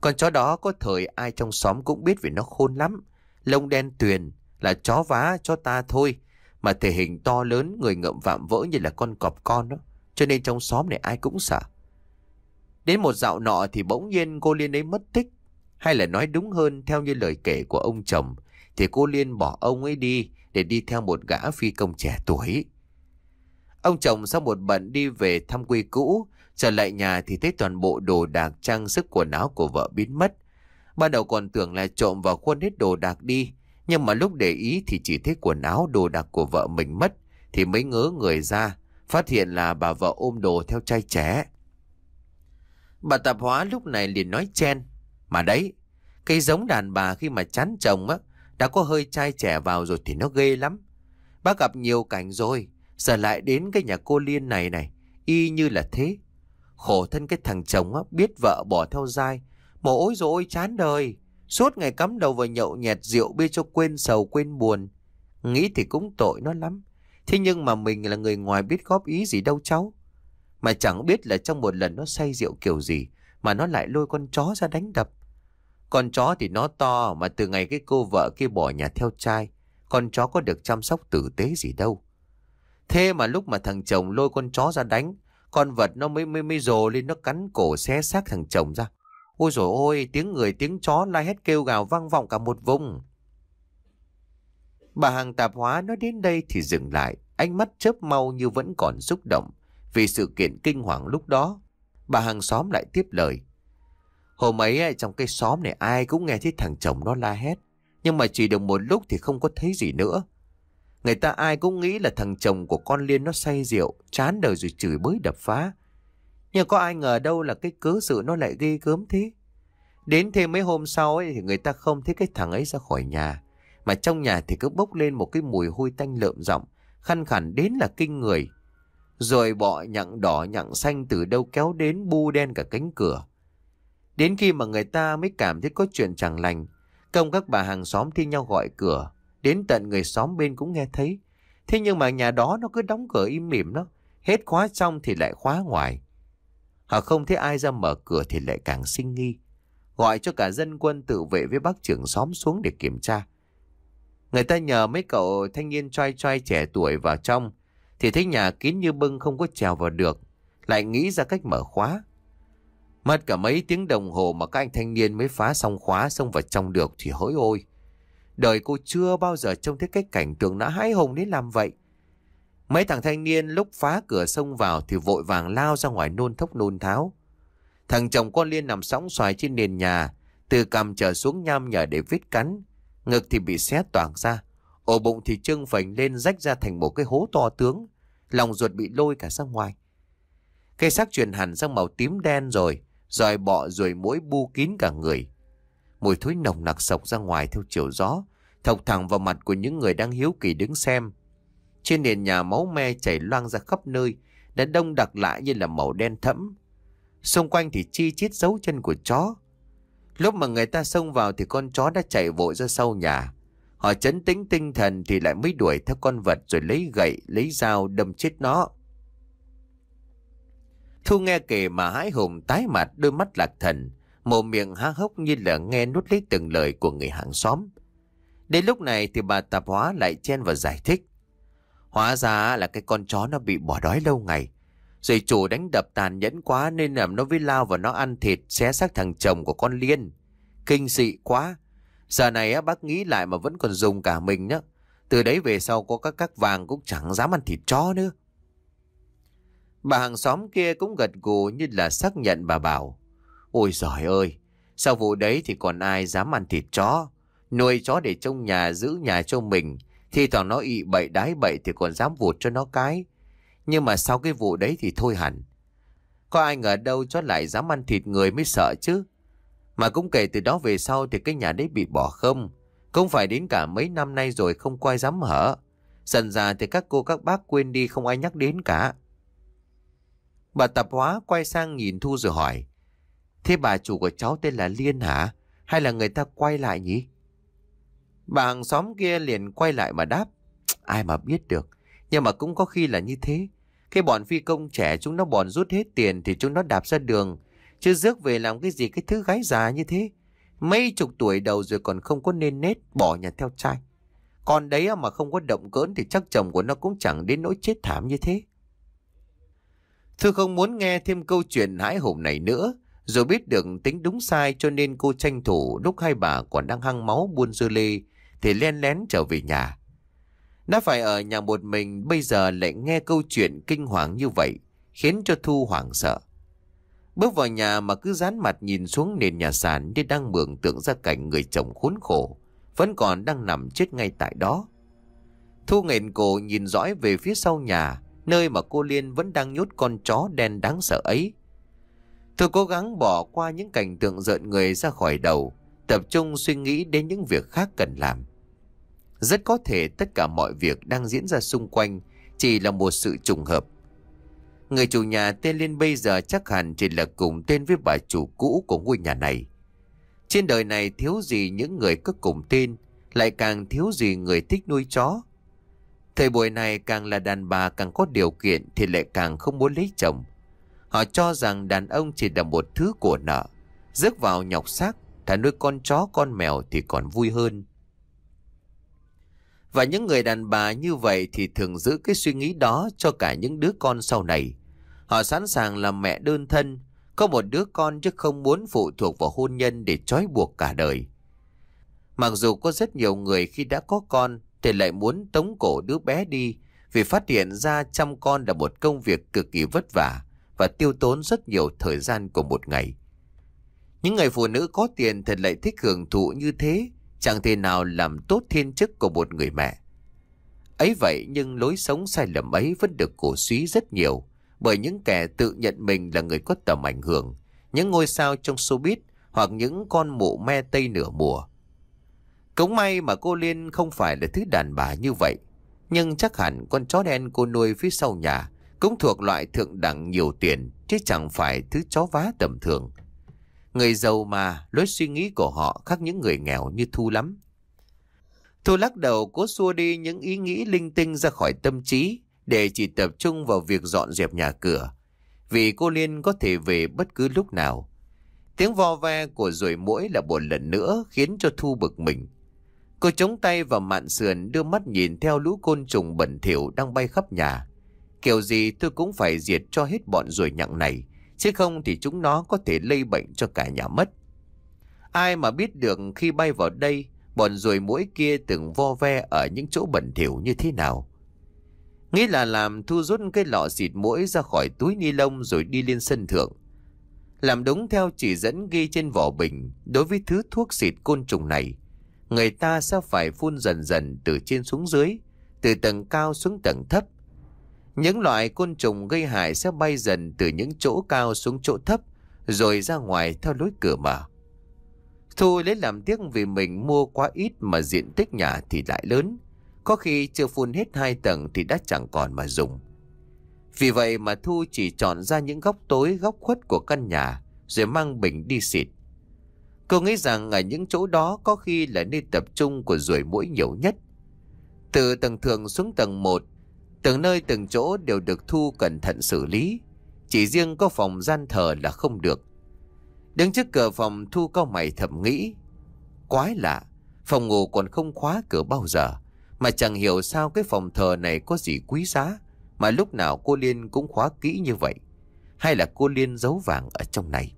Con chó đó có thời ai trong xóm cũng biết vì nó khôn lắm Lông đen tuyền là chó vá cho ta thôi Mà thể hình to lớn người ngậm vạm vỡ như là con cọp con đó Cho nên trong xóm này ai cũng sợ Đến một dạo nọ thì bỗng nhiên cô Liên ấy mất tích hay là nói đúng hơn theo như lời kể của ông chồng Thì cô Liên bỏ ông ấy đi Để đi theo một gã phi công trẻ tuổi Ông chồng sau một bận đi về thăm quê cũ Trở lại nhà thì thấy toàn bộ đồ đạc trang sức quần áo của vợ biến mất Ban đầu còn tưởng là trộm vào khuôn hết đồ đạc đi Nhưng mà lúc để ý thì chỉ thấy quần áo đồ đạc của vợ mình mất Thì mới ngớ người ra Phát hiện là bà vợ ôm đồ theo trai trẻ Bà tạp hóa lúc này liền nói chen mà đấy, cây giống đàn bà khi mà chán chồng á, đã có hơi trai trẻ vào rồi thì nó ghê lắm. Bác gặp nhiều cảnh rồi, giờ lại đến cái nhà cô Liên này này, y như là thế. Khổ thân cái thằng chồng á, biết vợ bỏ theo dai, mồ ôi rồi ôi chán đời. Suốt ngày cắm đầu vào nhậu nhẹt rượu bia cho quên sầu quên buồn. Nghĩ thì cũng tội nó lắm. Thế nhưng mà mình là người ngoài biết góp ý gì đâu cháu. Mà chẳng biết là trong một lần nó say rượu kiểu gì mà nó lại lôi con chó ra đánh đập. Con chó thì nó to mà từ ngày cái cô vợ kia bỏ nhà theo trai, con chó có được chăm sóc tử tế gì đâu. Thế mà lúc mà thằng chồng lôi con chó ra đánh, con vật nó mới mới mới rồ lên nó cắn cổ xé xác thằng chồng ra. Ôi rồi ôi, tiếng người tiếng chó la hết kêu gào vang vọng cả một vùng. Bà hàng tạp hóa nó đến đây thì dừng lại, ánh mắt chớp mau như vẫn còn xúc động vì sự kiện kinh hoàng lúc đó. Bà hàng xóm lại tiếp lời. Hôm ấy trong cái xóm này ai cũng nghe thấy thằng chồng nó la hét. Nhưng mà chỉ được một lúc thì không có thấy gì nữa. Người ta ai cũng nghĩ là thằng chồng của con Liên nó say rượu, chán đời rồi chửi bới đập phá. Nhưng có ai ngờ đâu là cái cớ sự nó lại ghi gớm thế. Đến thêm mấy hôm sau ấy thì người ta không thấy cái thằng ấy ra khỏi nhà. Mà trong nhà thì cứ bốc lên một cái mùi hôi tanh lợm rộng khăn khẳng đến là kinh người. Rồi bọ nhặng đỏ nhặng xanh từ đâu kéo đến bu đen cả cánh cửa. Đến khi mà người ta mới cảm thấy có chuyện chẳng lành, công các bà hàng xóm thi nhau gọi cửa, đến tận người xóm bên cũng nghe thấy. Thế nhưng mà nhà đó nó cứ đóng cửa im mỉm đó, hết khóa trong thì lại khóa ngoài. Họ không thấy ai ra mở cửa thì lại càng sinh nghi. Gọi cho cả dân quân tự vệ với bác trưởng xóm xuống để kiểm tra. Người ta nhờ mấy cậu thanh niên trai trai trẻ tuổi vào trong, thì thấy nhà kín như bưng không có trèo vào được Lại nghĩ ra cách mở khóa Mất cả mấy tiếng đồng hồ mà các anh thanh niên mới phá xong khóa xông vào trong được thì hỡi ôi. Đời cô chưa bao giờ trông thấy cái cảnh tượng đã hãi hùng đến làm vậy. Mấy thằng thanh niên lúc phá cửa xông vào thì vội vàng lao ra ngoài nôn thốc nôn tháo. Thằng chồng con Liên nằm sóng xoài trên nền nhà, từ cằm trở xuống nham nhở để vết cắn, ngực thì bị xé toảng ra. Ổ bụng thì trương phành lên rách ra thành một cái hố to tướng. Lòng ruột bị lôi cả ra ngoài. Cây xác chuyển hẳn sang màu tím đen rồi. Rồi bọ rồi mũi bu kín cả người. Mùi thối nồng nặc sộc ra ngoài theo chiều gió. Thọc thẳng vào mặt của những người đang hiếu kỳ đứng xem. Trên nền nhà máu me chảy loang ra khắp nơi. Đã đông đặc lại như là màu đen thẫm. Xung quanh thì chi chít dấu chân của chó. Lúc mà người ta xông vào thì con chó đã chạy vội ra sau nhà. Họ chấn tĩnh tinh thần thì lại mới đuổi theo con vật rồi lấy gậy, lấy dao đâm chết nó. Thu nghe kể mà hái hùng tái mặt đôi mắt lạc thần, mồm miệng há hốc như là nghe nút lấy từng lời của người hàng xóm. Đến lúc này thì bà tạp hóa lại chen và giải thích. Hóa ra là cái con chó nó bị bỏ đói lâu ngày. Rồi chủ đánh đập tàn nhẫn quá nên làm nó với lao và nó ăn thịt xé xác thằng chồng của con Liên. Kinh dị quá, Giờ này bác nghĩ lại mà vẫn còn dùng cả mình nhá Từ đấy về sau có các các vàng cũng chẳng dám ăn thịt chó nữa. Bà hàng xóm kia cũng gật gù như là xác nhận bà bảo. Ôi giời ơi, sau vụ đấy thì còn ai dám ăn thịt chó. Nuôi chó để trong nhà giữ nhà cho mình. Thì toàn nó ị bậy đái bậy thì còn dám vụt cho nó cái. Nhưng mà sau cái vụ đấy thì thôi hẳn. Có ai ngờ đâu chó lại dám ăn thịt người mới sợ chứ. Mà cũng kể từ đó về sau thì cái nhà đấy bị bỏ không. Không phải đến cả mấy năm nay rồi không quay dám hở. Dần ra thì các cô các bác quên đi không ai nhắc đến cả. Bà tạp hóa quay sang nhìn Thu rồi hỏi. Thế bà chủ của cháu tên là Liên hả? Hay là người ta quay lại nhỉ? Bà hàng xóm kia liền quay lại mà đáp. Ai mà biết được. Nhưng mà cũng có khi là như thế. khi bọn phi công trẻ chúng nó bọn rút hết tiền thì chúng nó đạp ra đường. Chứ rước về làm cái gì cái thứ gái già như thế. Mấy chục tuổi đầu rồi còn không có nên nết bỏ nhà theo trai. Còn đấy mà không có động cỡn thì chắc chồng của nó cũng chẳng đến nỗi chết thảm như thế. Thư không muốn nghe thêm câu chuyện hãi hùng này nữa. Dù biết được tính đúng sai cho nên cô tranh thủ lúc hai bà còn đang hăng máu buôn dưa lê thì len lén trở về nhà. Đã phải ở nhà một mình bây giờ lại nghe câu chuyện kinh hoàng như vậy khiến cho Thu hoảng sợ. Bước vào nhà mà cứ dán mặt nhìn xuống nền nhà sàn để đang mường tượng ra cảnh người chồng khốn khổ, vẫn còn đang nằm chết ngay tại đó. Thu nghền cổ nhìn dõi về phía sau nhà, nơi mà cô Liên vẫn đang nhốt con chó đen đáng sợ ấy. Thu cố gắng bỏ qua những cảnh tượng rợn người ra khỏi đầu, tập trung suy nghĩ đến những việc khác cần làm. Rất có thể tất cả mọi việc đang diễn ra xung quanh chỉ là một sự trùng hợp Người chủ nhà tên Liên bây giờ chắc hẳn chỉ là cùng tên với bà chủ cũ của ngôi nhà này. Trên đời này thiếu gì những người có cùng tên, lại càng thiếu gì người thích nuôi chó. Thời buổi này càng là đàn bà càng có điều kiện thì lại càng không muốn lấy chồng. Họ cho rằng đàn ông chỉ là một thứ của nợ, rước vào nhọc xác, thà nuôi con chó con mèo thì còn vui hơn. Và những người đàn bà như vậy thì thường giữ cái suy nghĩ đó cho cả những đứa con sau này. Họ sẵn sàng làm mẹ đơn thân, có một đứa con chứ không muốn phụ thuộc vào hôn nhân để trói buộc cả đời. Mặc dù có rất nhiều người khi đã có con thì lại muốn tống cổ đứa bé đi vì phát hiện ra chăm con là một công việc cực kỳ vất vả và tiêu tốn rất nhiều thời gian của một ngày. Những người phụ nữ có tiền thật lại thích hưởng thụ như thế chẳng thể nào làm tốt thiên chức của một người mẹ. Ấy vậy nhưng lối sống sai lầm ấy vẫn được cổ suý rất nhiều bởi những kẻ tự nhận mình là người có tầm ảnh hưởng, những ngôi sao trong showbiz hoặc những con mụ me tây nửa mùa. Cống may mà cô Liên không phải là thứ đàn bà như vậy, nhưng chắc hẳn con chó đen cô nuôi phía sau nhà cũng thuộc loại thượng đẳng nhiều tiền chứ chẳng phải thứ chó vá tầm thường. Người giàu mà, lối suy nghĩ của họ khác những người nghèo như Thu lắm. Thu lắc đầu cố xua đi những ý nghĩ linh tinh ra khỏi tâm trí để chỉ tập trung vào việc dọn dẹp nhà cửa. Vì cô Liên có thể về bất cứ lúc nào. Tiếng vo ve của rồi mũi là một lần nữa khiến cho Thu bực mình. Cô chống tay vào mạn sườn đưa mắt nhìn theo lũ côn trùng bẩn thỉu đang bay khắp nhà. Kiểu gì tôi cũng phải diệt cho hết bọn ruồi nhặng này Chứ không thì chúng nó có thể lây bệnh cho cả nhà mất. Ai mà biết được khi bay vào đây, bọn ruồi mũi kia từng vo ve ở những chỗ bẩn thỉu như thế nào. Nghĩ là làm thu rút cái lọ xịt mũi ra khỏi túi ni lông rồi đi lên sân thượng. Làm đúng theo chỉ dẫn ghi trên vỏ bình đối với thứ thuốc xịt côn trùng này, người ta sẽ phải phun dần dần từ trên xuống dưới, từ tầng cao xuống tầng thấp những loại côn trùng gây hại sẽ bay dần từ những chỗ cao xuống chỗ thấp, rồi ra ngoài theo lối cửa mở. Thu lấy làm tiếc vì mình mua quá ít mà diện tích nhà thì lại lớn. Có khi chưa phun hết hai tầng thì đã chẳng còn mà dùng. Vì vậy mà Thu chỉ chọn ra những góc tối góc khuất của căn nhà rồi mang bình đi xịt. Cô nghĩ rằng ở những chỗ đó có khi là nơi tập trung của ruồi mũi nhiều nhất. Từ tầng thường xuống tầng 1 Từng nơi từng chỗ đều được thu cẩn thận xử lý. Chỉ riêng có phòng gian thờ là không được. Đứng trước cửa phòng thu cao mày thầm nghĩ. Quái lạ, phòng ngủ còn không khóa cửa bao giờ. Mà chẳng hiểu sao cái phòng thờ này có gì quý giá. Mà lúc nào cô Liên cũng khóa kỹ như vậy. Hay là cô Liên giấu vàng ở trong này.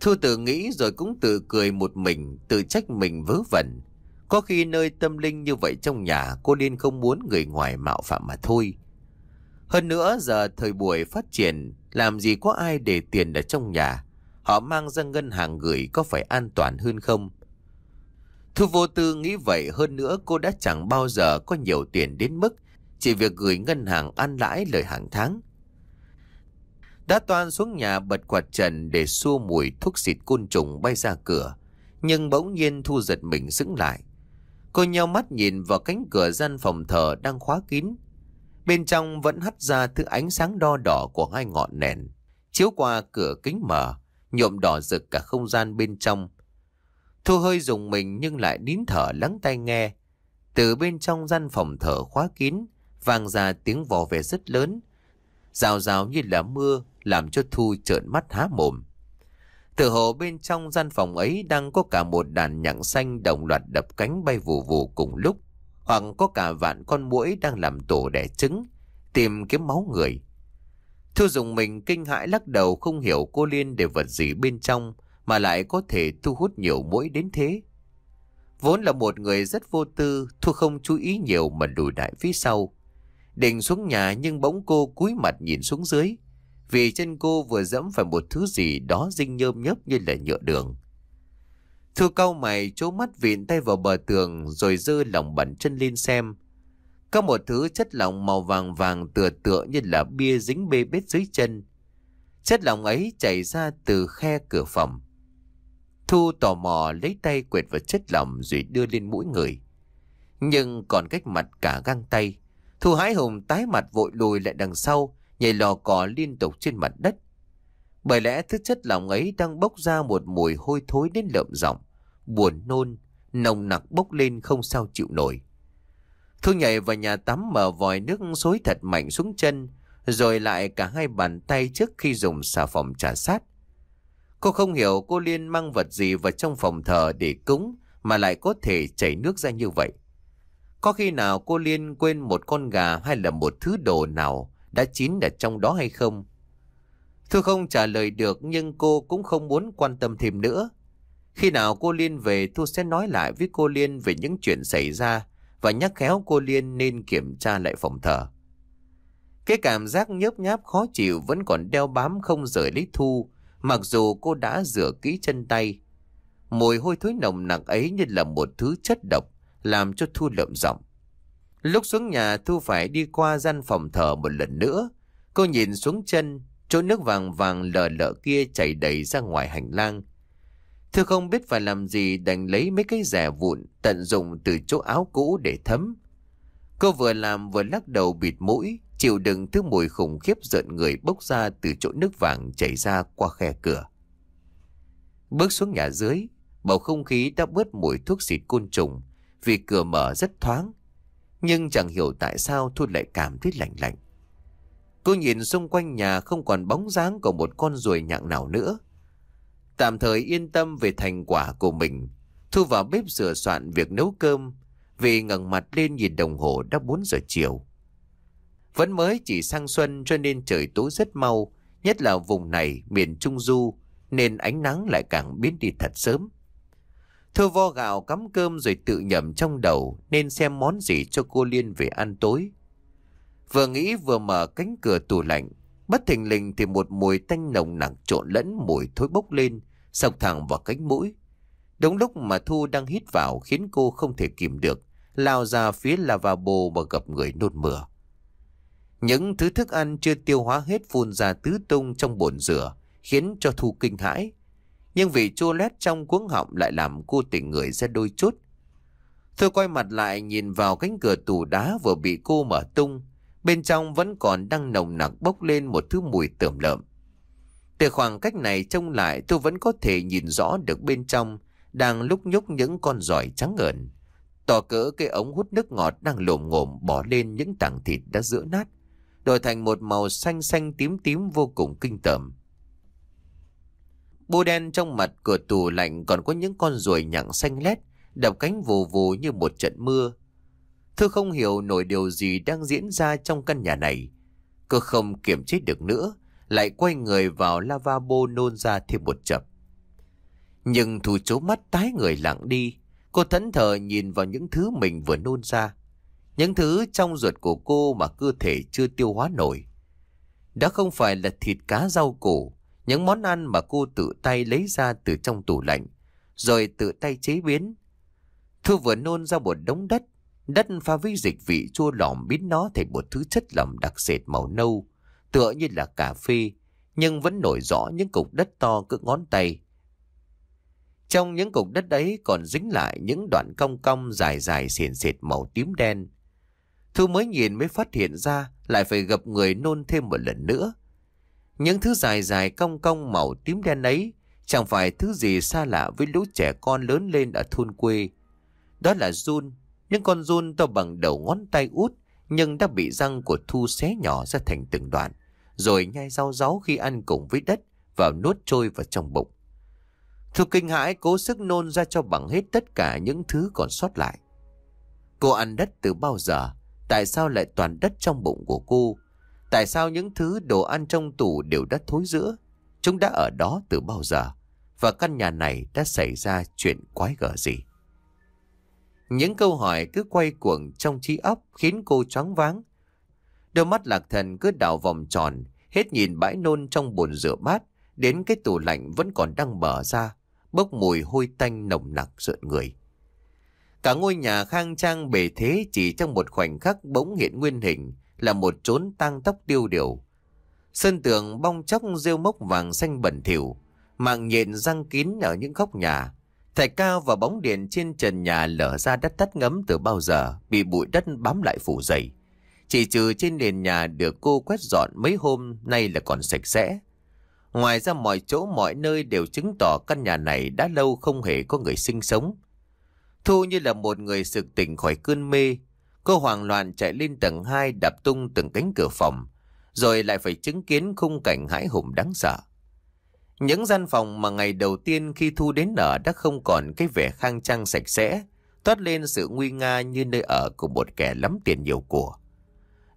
Thu tự nghĩ rồi cũng tự cười một mình, tự trách mình vớ vẩn. Có khi nơi tâm linh như vậy trong nhà cô Liên không muốn người ngoài mạo phạm mà thôi. Hơn nữa giờ thời buổi phát triển làm gì có ai để tiền ở trong nhà. Họ mang ra ngân hàng gửi có phải an toàn hơn không? Thư vô tư nghĩ vậy hơn nữa cô đã chẳng bao giờ có nhiều tiền đến mức chỉ việc gửi ngân hàng ăn lãi lời hàng tháng. Đã toan xuống nhà bật quạt trần để xua mùi thuốc xịt côn trùng bay ra cửa. Nhưng bỗng nhiên Thu giật mình sững lại. Cô nhau mắt nhìn vào cánh cửa gian phòng thờ đang khóa kín. Bên trong vẫn hắt ra thứ ánh sáng đo đỏ của hai ngọn đèn. Chiếu qua cửa kính mở, nhuộm đỏ rực cả không gian bên trong. Thu hơi dùng mình nhưng lại nín thở lắng tai nghe. Từ bên trong gian phòng thở khóa kín, vang ra tiếng vò về rất lớn. Rào rào như là mưa, làm cho Thu trợn mắt há mồm. Từ hồ bên trong gian phòng ấy đang có cả một đàn nhặng xanh đồng loạt đập cánh bay vù vù cùng lúc, hoặc có cả vạn con muỗi đang làm tổ đẻ trứng, tìm kiếm máu người. Thu dùng mình kinh hãi lắc đầu không hiểu cô Liên để vật gì bên trong mà lại có thể thu hút nhiều muỗi đến thế. Vốn là một người rất vô tư, Thu không chú ý nhiều mà lùi đại phía sau. Định xuống nhà nhưng bỗng cô cúi mặt nhìn xuống dưới vì chân cô vừa dẫm phải một thứ gì đó dinh nhơm nhớp như là nhựa đường. Thu cau mày chố mắt vịn tay vào bờ tường rồi dơ lòng bàn chân lên xem. Có một thứ chất lỏng màu vàng vàng tựa tựa như là bia dính bê bết dưới chân. Chất lỏng ấy chảy ra từ khe cửa phòng. Thu tò mò lấy tay quệt vào chất lỏng rồi đưa lên mũi người. Nhưng còn cách mặt cả găng tay. Thu hái hùng tái mặt vội lùi lại đằng sau nhảy lò cò liên tục trên mặt đất. Bởi lẽ thứ chất lỏng ấy đang bốc ra một mùi hôi thối đến lợm giọng, buồn nôn, nồng nặc bốc lên không sao chịu nổi. Thu nhảy vào nhà tắm mở vòi nước xối thật mạnh xuống chân, rồi lại cả hai bàn tay trước khi dùng xà phòng trà sát. Cô không hiểu cô Liên mang vật gì vào trong phòng thờ để cúng mà lại có thể chảy nước ra như vậy. Có khi nào cô Liên quên một con gà hay là một thứ đồ nào đã chín ở trong đó hay không. Thu không trả lời được nhưng cô cũng không muốn quan tâm thêm nữa. Khi nào cô Liên về Thu sẽ nói lại với cô Liên về những chuyện xảy ra và nhắc khéo cô Liên nên kiểm tra lại phòng thờ. Cái cảm giác nhớp nháp khó chịu vẫn còn đeo bám không rời lấy Thu mặc dù cô đã rửa kỹ chân tay. Mùi hôi thối nồng nặng ấy như là một thứ chất độc làm cho Thu lợm giọng. Lúc xuống nhà Thu phải đi qua gian phòng thờ một lần nữa. Cô nhìn xuống chân, chỗ nước vàng vàng lờ lờ kia chảy đầy ra ngoài hành lang. thu không biết phải làm gì đành lấy mấy cái rẻ vụn tận dụng từ chỗ áo cũ để thấm. Cô vừa làm vừa lắc đầu bịt mũi, chịu đựng thứ mùi khủng khiếp giận người bốc ra từ chỗ nước vàng chảy ra qua khe cửa. Bước xuống nhà dưới, bầu không khí đã bớt mùi thuốc xịt côn trùng vì cửa mở rất thoáng nhưng chẳng hiểu tại sao Thu lại cảm thấy lạnh lạnh Cô nhìn xung quanh nhà không còn bóng dáng của một con ruồi nhặng nào nữa Tạm thời yên tâm về thành quả của mình Thu vào bếp sửa soạn việc nấu cơm Vì ngẩng mặt lên nhìn đồng hồ đã 4 giờ chiều Vẫn mới chỉ sang xuân cho nên trời tối rất mau Nhất là vùng này miền Trung Du Nên ánh nắng lại càng biến đi thật sớm Thơ vo gạo cắm cơm rồi tự nhẩm trong đầu nên xem món gì cho cô Liên về ăn tối. Vừa nghĩ vừa mở cánh cửa tủ lạnh, bất thình lình thì một mùi tanh nồng nặng trộn lẫn mùi thối bốc lên, sọc thẳng vào cánh mũi. Đúng lúc mà Thu đang hít vào khiến cô không thể kìm được, lao ra phía lavabo và gặp người nôn mửa. Những thứ thức ăn chưa tiêu hóa hết phun ra tứ tung trong bồn rửa, khiến cho Thu kinh hãi nhưng vị chua lét trong cuống họng lại làm cô tỉnh người ra đôi chút. Tôi quay mặt lại nhìn vào cánh cửa tủ đá vừa bị cô mở tung. Bên trong vẫn còn đang nồng nặc bốc lên một thứ mùi tởm lợm. Từ khoảng cách này trông lại tôi vẫn có thể nhìn rõ được bên trong đang lúc nhúc những con giỏi trắng ngợn. Tỏ cỡ cái ống hút nước ngọt đang lồm ngồm bỏ lên những tảng thịt đã giữa nát. Đổi thành một màu xanh xanh tím tím vô cùng kinh tởm. Bôi đen trong mặt cửa tù lạnh còn có những con ruồi nhặng xanh lét, đập cánh vù vù như một trận mưa. Thư không hiểu nổi điều gì đang diễn ra trong căn nhà này. Cơ không kiểm chế được nữa, lại quay người vào lavabo nôn ra thêm một chập. Nhưng thù chố mắt tái người lặng đi, cô thẫn thờ nhìn vào những thứ mình vừa nôn ra. Những thứ trong ruột của cô mà cơ thể chưa tiêu hóa nổi. Đã không phải là thịt cá rau củ, những món ăn mà cô tự tay lấy ra từ trong tủ lạnh, rồi tự tay chế biến. Thu vừa nôn ra một đống đất, đất pha với dịch vị chua lỏm biến nó thành một thứ chất lỏng đặc sệt màu nâu, tựa như là cà phê, nhưng vẫn nổi rõ những cục đất to cỡ ngón tay. Trong những cục đất ấy còn dính lại những đoạn cong cong dài dài xiền xệt màu tím đen. Thu mới nhìn mới phát hiện ra lại phải gặp người nôn thêm một lần nữa. Những thứ dài dài cong cong màu tím đen ấy chẳng phải thứ gì xa lạ với lũ trẻ con lớn lên ở thôn quê. Đó là run, những con run to bằng đầu ngón tay út nhưng đã bị răng của Thu xé nhỏ ra thành từng đoạn, rồi nhai rau ráu khi ăn cùng với đất và nuốt trôi vào trong bụng. Thu kinh hãi cố sức nôn ra cho bằng hết tất cả những thứ còn sót lại. Cô ăn đất từ bao giờ? Tại sao lại toàn đất trong bụng của cô? Tại sao những thứ đồ ăn trong tủ đều đã thối rữa? Chúng đã ở đó từ bao giờ? Và căn nhà này đã xảy ra chuyện quái gở gì? Những câu hỏi cứ quay cuồng trong trí óc khiến cô choáng váng. Đôi mắt lạc thần cứ đảo vòng tròn, hết nhìn bãi nôn trong bồn rửa bát, đến cái tủ lạnh vẫn còn đang mở ra, bốc mùi hôi tanh nồng nặc rợn người. Cả ngôi nhà khang trang bề thế chỉ trong một khoảnh khắc bỗng hiện nguyên hình, là một chốn tang tóc tiêu điều. Sân tường bong chóc rêu mốc vàng xanh bẩn thỉu, mạng nhện răng kín ở những góc nhà. Thạch cao và bóng điện trên trần nhà lở ra đất tắt ngấm từ bao giờ, bị bụi đất bám lại phủ dày. Chỉ trừ trên nền nhà được cô quét dọn mấy hôm nay là còn sạch sẽ. Ngoài ra mọi chỗ mọi nơi đều chứng tỏ căn nhà này đã lâu không hề có người sinh sống. Thu như là một người sực tỉnh khỏi cơn mê, Cô Hoàng loạn chạy lên tầng 2 đập tung từng cánh cửa phòng, rồi lại phải chứng kiến khung cảnh hãi hùng đáng sợ. Những gian phòng mà ngày đầu tiên khi Thu đến ở đã không còn cái vẻ khang trang sạch sẽ, toát lên sự nguy nga như nơi ở của một kẻ lắm tiền nhiều của.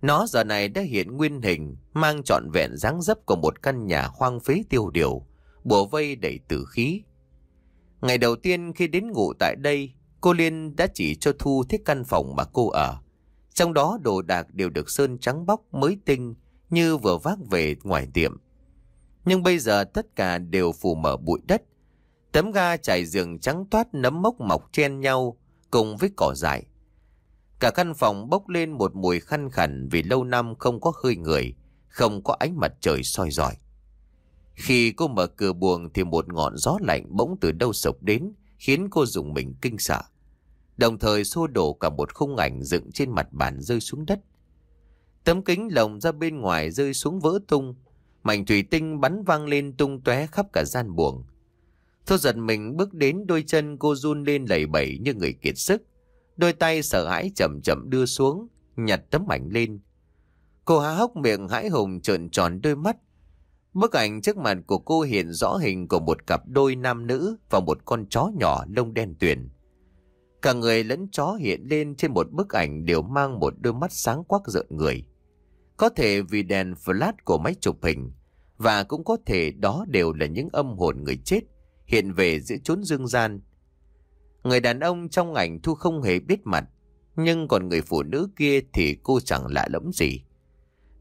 Nó giờ này đã hiện nguyên hình, mang trọn vẹn dáng dấp của một căn nhà hoang phế tiêu điều, bùa vây đầy tử khí. Ngày đầu tiên khi đến ngủ tại đây, Cô Liên đã chỉ cho Thu thích căn phòng mà cô ở. Trong đó đồ đạc đều được sơn trắng bóc mới tinh như vừa vác về ngoài tiệm. Nhưng bây giờ tất cả đều phủ mở bụi đất. Tấm ga trải giường trắng toát nấm mốc mọc chen nhau cùng với cỏ dại. Cả căn phòng bốc lên một mùi khăn khẩn vì lâu năm không có hơi người, không có ánh mặt trời soi rọi. Khi cô mở cửa buồng thì một ngọn gió lạnh bỗng từ đâu sộc đến khiến cô dùng mình kinh sợ đồng thời xô đổ cả một khung ảnh dựng trên mặt bàn rơi xuống đất. Tấm kính lồng ra bên ngoài rơi xuống vỡ tung, mảnh thủy tinh bắn vang lên tung tóe khắp cả gian buồng. Thô giật mình bước đến đôi chân cô run lên lẩy bẩy như người kiệt sức, đôi tay sợ hãi chậm chậm đưa xuống, nhặt tấm ảnh lên. Cô há hốc miệng hãi hùng trợn tròn đôi mắt. Bức ảnh trước mặt của cô hiện rõ hình của một cặp đôi nam nữ và một con chó nhỏ lông đen tuyền. Cả người lẫn chó hiện lên trên một bức ảnh đều mang một đôi mắt sáng quắc rợn người. Có thể vì đèn flash của máy chụp hình, và cũng có thể đó đều là những âm hồn người chết hiện về giữa chốn dương gian. Người đàn ông trong ảnh Thu không hề biết mặt, nhưng còn người phụ nữ kia thì cô chẳng lạ lẫm gì.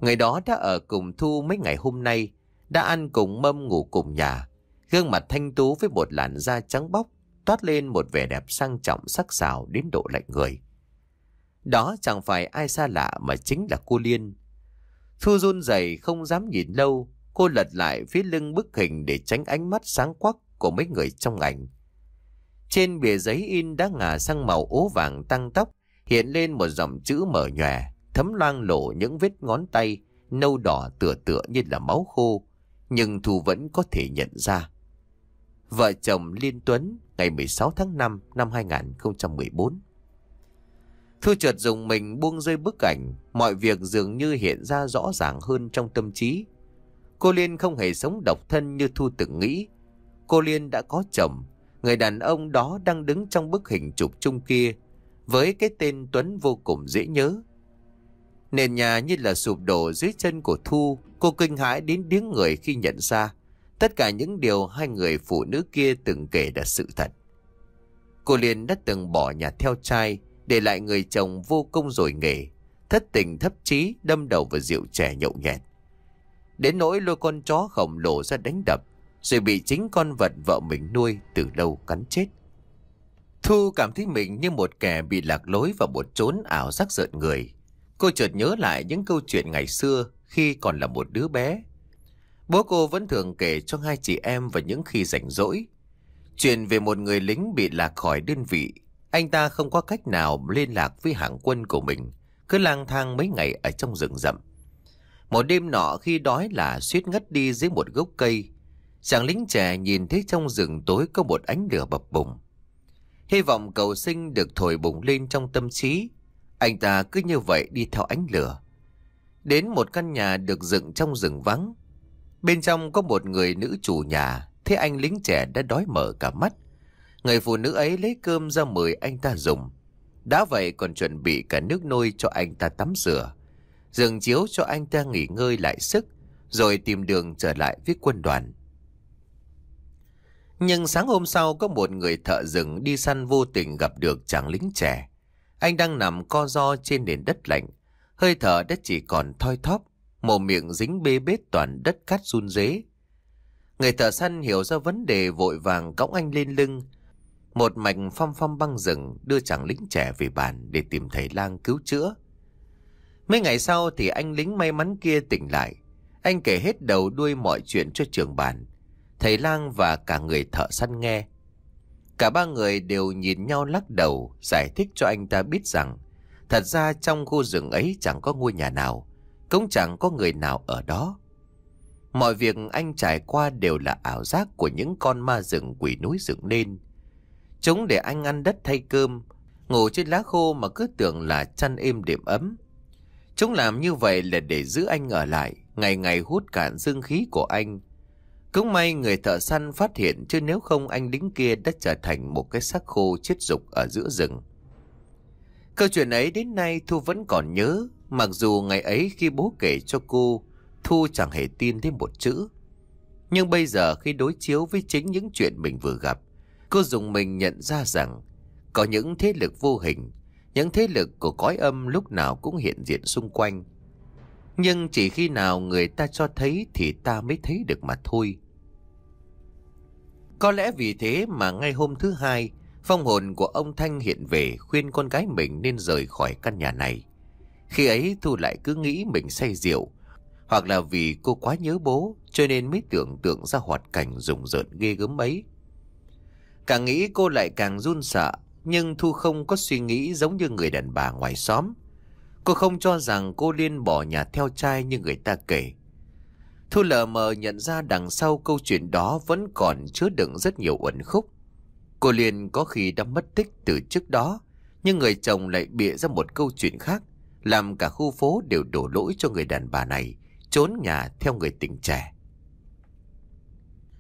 Người đó đã ở cùng Thu mấy ngày hôm nay, đã ăn cùng mâm ngủ cùng nhà, gương mặt thanh tú với một làn da trắng bóc, toát lên một vẻ đẹp sang trọng sắc sảo đến độ lạnh người. Đó chẳng phải ai xa lạ mà chính là cô Liên. Thu run rẩy không dám nhìn lâu, cô lật lại phía lưng bức hình để tránh ánh mắt sáng quắc của mấy người trong ảnh. Trên bìa giấy in đã ngả sang màu ố vàng tăng tóc, hiện lên một dòng chữ mở nhòe, thấm loang lộ những vết ngón tay, nâu đỏ tựa tựa như là máu khô, nhưng Thu vẫn có thể nhận ra. Vợ chồng Liên Tuấn ngày 16 tháng 5 năm 2014. Thư chợt dùng mình buông rơi bức ảnh, mọi việc dường như hiện ra rõ ràng hơn trong tâm trí. Cô Liên không hề sống độc thân như Thu từng nghĩ. Cô Liên đã có chồng, người đàn ông đó đang đứng trong bức hình chụp chung kia, với cái tên Tuấn vô cùng dễ nhớ. Nền nhà như là sụp đổ dưới chân của Thu, cô kinh hãi đến điếng người khi nhận ra Tất cả những điều hai người phụ nữ kia từng kể là sự thật. Cô Liên đã từng bỏ nhà theo trai, để lại người chồng vô công rồi nghề, thất tình thấp trí, đâm đầu vào rượu chè nhậu nhẹt. Đến nỗi lôi con chó khổng lồ ra đánh đập, rồi bị chính con vật vợ mình nuôi từ lâu cắn chết. Thu cảm thấy mình như một kẻ bị lạc lối và một chốn ảo giác rợn người. Cô chợt nhớ lại những câu chuyện ngày xưa khi còn là một đứa bé Bố cô vẫn thường kể cho hai chị em và những khi rảnh rỗi. Chuyện về một người lính bị lạc khỏi đơn vị, anh ta không có cách nào liên lạc với hàng quân của mình, cứ lang thang mấy ngày ở trong rừng rậm. Một đêm nọ khi đói là suýt ngất đi dưới một gốc cây, chàng lính trẻ nhìn thấy trong rừng tối có một ánh lửa bập bùng. Hy vọng cầu sinh được thổi bùng lên trong tâm trí, anh ta cứ như vậy đi theo ánh lửa. Đến một căn nhà được dựng trong rừng vắng, Bên trong có một người nữ chủ nhà, thế anh lính trẻ đã đói mở cả mắt. Người phụ nữ ấy lấy cơm ra mời anh ta dùng. Đã vậy còn chuẩn bị cả nước nôi cho anh ta tắm rửa. Giường chiếu cho anh ta nghỉ ngơi lại sức, rồi tìm đường trở lại với quân đoàn. Nhưng sáng hôm sau có một người thợ rừng đi săn vô tình gặp được chàng lính trẻ. Anh đang nằm co ro trên nền đất lạnh, hơi thở đã chỉ còn thoi thóp mồm miệng dính bê bết toàn đất cát run rế. Người thợ săn hiểu ra vấn đề vội vàng cõng anh lên lưng. Một mạch phong phong băng rừng đưa chàng lính trẻ về bàn để tìm thầy lang cứu chữa. Mấy ngày sau thì anh lính may mắn kia tỉnh lại. Anh kể hết đầu đuôi mọi chuyện cho trường bàn. Thầy lang và cả người thợ săn nghe. Cả ba người đều nhìn nhau lắc đầu giải thích cho anh ta biết rằng thật ra trong khu rừng ấy chẳng có ngôi nhà nào cũng chẳng có người nào ở đó. Mọi việc anh trải qua đều là ảo giác của những con ma rừng quỷ núi dựng lên. Chúng để anh ăn đất thay cơm, ngủ trên lá khô mà cứ tưởng là chăn êm điểm ấm. Chúng làm như vậy là để giữ anh ở lại, ngày ngày hút cạn dương khí của anh. Cũng may người thợ săn phát hiện chứ nếu không anh lính kia đã trở thành một cái xác khô chết dục ở giữa rừng. Câu chuyện ấy đến nay Thu vẫn còn nhớ Mặc dù ngày ấy khi bố kể cho cô, Thu chẳng hề tin thêm một chữ. Nhưng bây giờ khi đối chiếu với chính những chuyện mình vừa gặp, cô dùng mình nhận ra rằng có những thế lực vô hình, những thế lực của cõi âm lúc nào cũng hiện diện xung quanh. Nhưng chỉ khi nào người ta cho thấy thì ta mới thấy được mà thôi. Có lẽ vì thế mà ngay hôm thứ hai, phong hồn của ông Thanh hiện về khuyên con gái mình nên rời khỏi căn nhà này. Khi ấy Thu lại cứ nghĩ mình say rượu. Hoặc là vì cô quá nhớ bố cho nên mới tưởng tượng ra hoạt cảnh rùng rợn ghê gớm ấy. Càng nghĩ cô lại càng run sợ, nhưng Thu không có suy nghĩ giống như người đàn bà ngoài xóm. Cô không cho rằng cô Liên bỏ nhà theo trai như người ta kể. Thu lờ mờ nhận ra đằng sau câu chuyện đó vẫn còn chứa đựng rất nhiều uẩn khúc. Cô liền có khi đã mất tích từ trước đó, nhưng người chồng lại bịa ra một câu chuyện khác làm cả khu phố đều đổ lỗi cho người đàn bà này, trốn nhà theo người tình trẻ.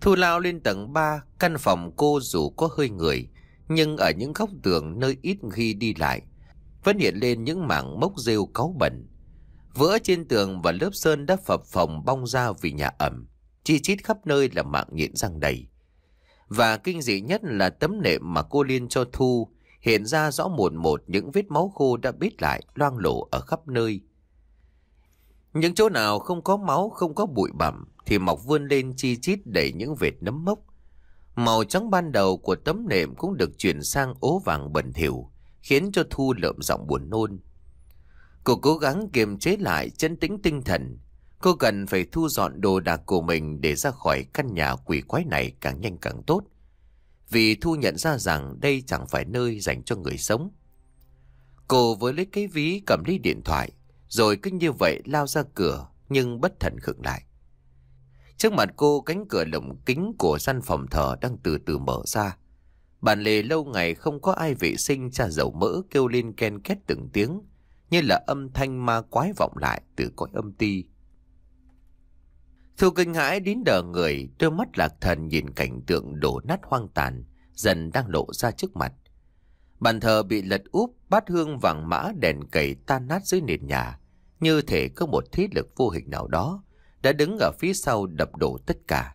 Thu lao lên tầng 3, căn phòng cô dù có hơi người, nhưng ở những góc tường nơi ít ghi đi lại, vẫn hiện lên những mảng mốc rêu cáu bẩn. Vỡ trên tường và lớp sơn đã phập phòng bong ra vì nhà ẩm, chi chít khắp nơi là mạng nhện răng đầy. Và kinh dị nhất là tấm nệm mà cô Liên cho Thu, hiện ra rõ một một những vết máu khô đã bít lại loang lổ ở khắp nơi. Những chỗ nào không có máu, không có bụi bặm thì mọc vươn lên chi chít đầy những vệt nấm mốc. Màu trắng ban đầu của tấm nệm cũng được chuyển sang ố vàng bẩn thỉu, khiến cho Thu lợm giọng buồn nôn. Cô cố gắng kiềm chế lại chân tĩnh tinh thần. Cô cần phải thu dọn đồ đạc của mình để ra khỏi căn nhà quỷ quái này càng nhanh càng tốt vì Thu nhận ra rằng đây chẳng phải nơi dành cho người sống. Cô với lấy cái ví cầm lấy điện thoại, rồi cứ như vậy lao ra cửa, nhưng bất thần khựng lại. Trước mặt cô cánh cửa lồng kính của căn phòng thờ đang từ từ mở ra. bàn lề lâu ngày không có ai vệ sinh cha dầu mỡ kêu lên ken két từng tiếng, như là âm thanh ma quái vọng lại từ cõi âm ti. Thu kinh hãi đến đờ người, đôi mắt lạc thần nhìn cảnh tượng đổ nát hoang tàn, dần đang lộ ra trước mặt. Bàn thờ bị lật úp, bát hương vàng mã đèn cầy tan nát dưới nền nhà, như thể có một thế lực vô hình nào đó đã đứng ở phía sau đập đổ tất cả.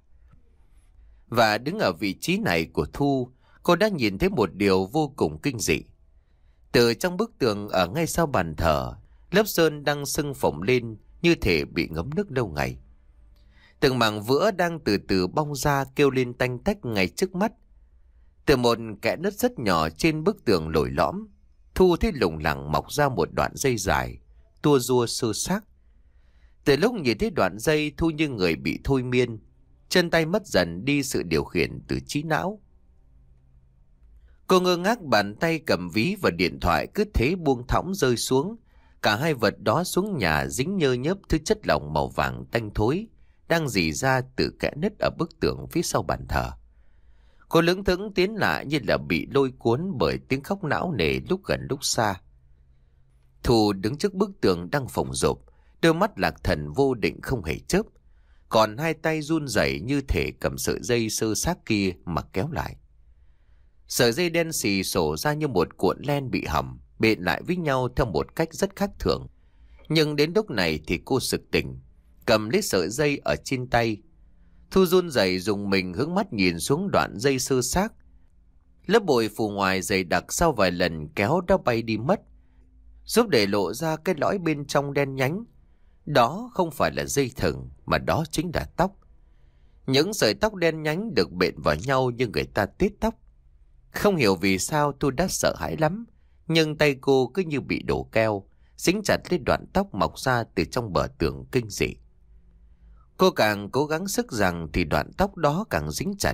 Và đứng ở vị trí này của Thu, cô đã nhìn thấy một điều vô cùng kinh dị. Từ trong bức tường ở ngay sau bàn thờ, lớp sơn đang sưng phồng lên như thể bị ngấm nước lâu ngày. Từng mảng vữa đang từ từ bong ra kêu lên tanh tách ngay trước mắt. Từ một kẽ nứt rất nhỏ trên bức tường lồi lõm, Thu thế lủng lẳng mọc ra một đoạn dây dài, tua rua sơ xác. Từ lúc nhìn thấy đoạn dây Thu như người bị thôi miên, chân tay mất dần đi sự điều khiển từ trí não. Cô ngơ ngác bàn tay cầm ví và điện thoại cứ thế buông thõng rơi xuống. Cả hai vật đó xuống nhà dính nhơ nhớp thứ chất lỏng màu vàng tanh thối đang dì ra từ kẽ nứt ở bức tường phía sau bàn thờ. Cô lững thững tiến lại như là bị lôi cuốn bởi tiếng khóc não nề lúc gần lúc xa. Thu đứng trước bức tường đang phồng rộp, đôi mắt lạc thần vô định không hề chớp. Còn hai tay run rẩy như thể cầm sợi dây sơ xác kia mà kéo lại. Sợi dây đen xì sổ ra như một cuộn len bị hỏng, bện lại với nhau theo một cách rất khác thường. Nhưng đến lúc này thì cô sực tỉnh, cầm lấy sợi dây ở trên tay. Thu run rẩy dùng mình hướng mắt nhìn xuống đoạn dây sơ xác. Lớp bồi phủ ngoài dày đặc sau vài lần kéo đã bay đi mất, giúp để lộ ra cái lõi bên trong đen nhánh. Đó không phải là dây thừng, mà đó chính là tóc. Những sợi tóc đen nhánh được bện vào nhau như người ta tết tóc. Không hiểu vì sao tôi đã sợ hãi lắm, nhưng tay cô cứ như bị đổ keo, dính chặt lên đoạn tóc mọc ra từ trong bờ tường kinh dị. Cô càng cố gắng sức rằng thì đoạn tóc đó càng dính chặt,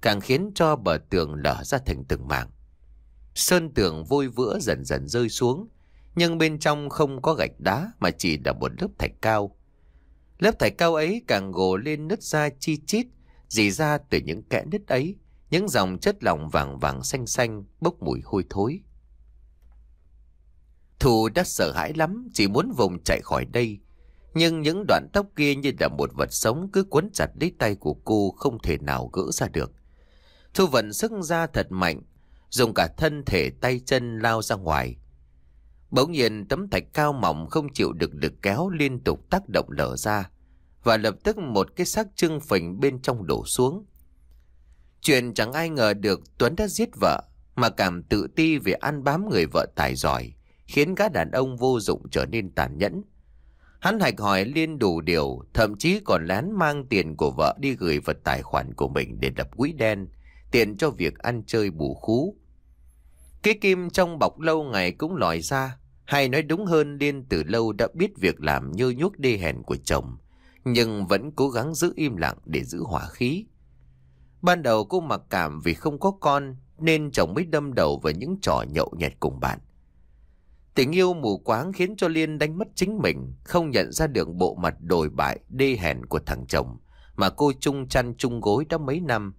càng khiến cho bờ tường lở ra thành từng mảng. Sơn tường vôi vữa dần dần rơi xuống, nhưng bên trong không có gạch đá mà chỉ là một lớp thạch cao. Lớp thạch cao ấy càng gồ lên nứt ra chi chít, dì ra từ những kẽ nứt ấy, những dòng chất lỏng vàng vàng xanh xanh bốc mùi hôi thối. Thù đã sợ hãi lắm, chỉ muốn vùng chạy khỏi đây, nhưng những đoạn tóc kia như là một vật sống cứ quấn chặt lấy tay của cô không thể nào gỡ ra được. Thu vận sức ra thật mạnh, dùng cả thân thể tay chân lao ra ngoài. Bỗng nhiên tấm thạch cao mỏng không chịu được được kéo liên tục tác động lở ra và lập tức một cái xác trưng phình bên trong đổ xuống. Chuyện chẳng ai ngờ được Tuấn đã giết vợ mà cảm tự ti vì ăn bám người vợ tài giỏi khiến các đàn ông vô dụng trở nên tàn nhẫn. Hắn hạch hỏi liên đủ điều, thậm chí còn lén mang tiền của vợ đi gửi vào tài khoản của mình để đập quỹ đen, tiền cho việc ăn chơi bù khú. Cái kim trong bọc lâu ngày cũng lòi ra, hay nói đúng hơn Liên từ lâu đã biết việc làm như nhuốc đê hèn của chồng, nhưng vẫn cố gắng giữ im lặng để giữ hỏa khí. Ban đầu cô mặc cảm vì không có con nên chồng mới đâm đầu vào những trò nhậu nhẹt cùng bạn. Tình yêu mù quáng khiến cho Liên đánh mất chính mình, không nhận ra được bộ mặt đồi bại, đê hèn của thằng chồng mà cô chung chăn chung gối đã mấy năm.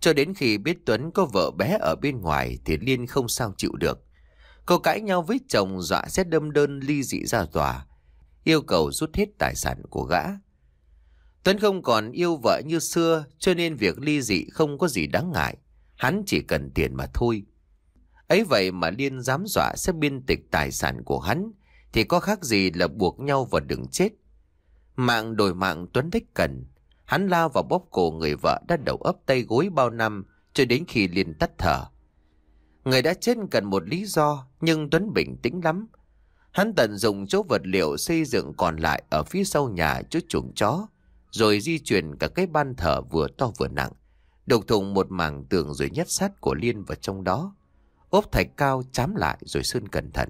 Cho đến khi biết Tuấn có vợ bé ở bên ngoài thì Liên không sao chịu được. Cô cãi nhau với chồng dọa xét đâm đơn ly dị ra tòa, yêu cầu rút hết tài sản của gã. Tuấn không còn yêu vợ như xưa cho nên việc ly dị không có gì đáng ngại, hắn chỉ cần tiền mà thôi. Ấy vậy mà Liên dám dọa sẽ biên tịch tài sản của hắn, thì có khác gì là buộc nhau vào đường chết. Mạng đổi mạng Tuấn thích cần. Hắn lao vào bóp cổ người vợ đã đầu ấp tay gối bao năm cho đến khi Liên tắt thở. Người đã chết cần một lý do nhưng Tuấn bình tĩnh lắm. Hắn tận dụng chỗ vật liệu xây dựng còn lại ở phía sau nhà chỗ chuồng chó, rồi di chuyển cả cái ban thờ vừa to vừa nặng, đục thùng một mảng tường rồi nhét sát của Liên vào trong đó ốp thạch cao chám lại rồi sơn cẩn thận.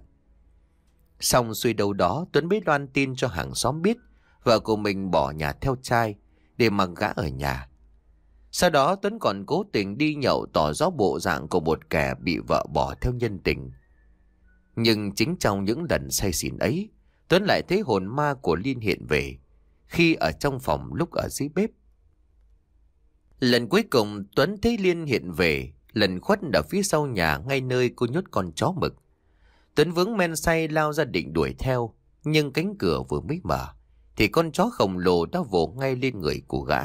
Xong suy đầu đó Tuấn biết loan tin cho hàng xóm biết vợ của mình bỏ nhà theo trai để mặc gã ở nhà. Sau đó Tuấn còn cố tình đi nhậu tỏ rõ bộ dạng của một kẻ bị vợ bỏ theo nhân tình. Nhưng chính trong những lần say xỉn ấy, Tuấn lại thấy hồn ma của Liên hiện về, khi ở trong phòng lúc ở dưới bếp. Lần cuối cùng Tuấn thấy Liên hiện về, lần khuất ở phía sau nhà ngay nơi cô nhốt con chó mực. Tuấn vướng men say lao ra định đuổi theo, nhưng cánh cửa vừa mới mở, thì con chó khổng lồ đã vồ ngay lên người của gã.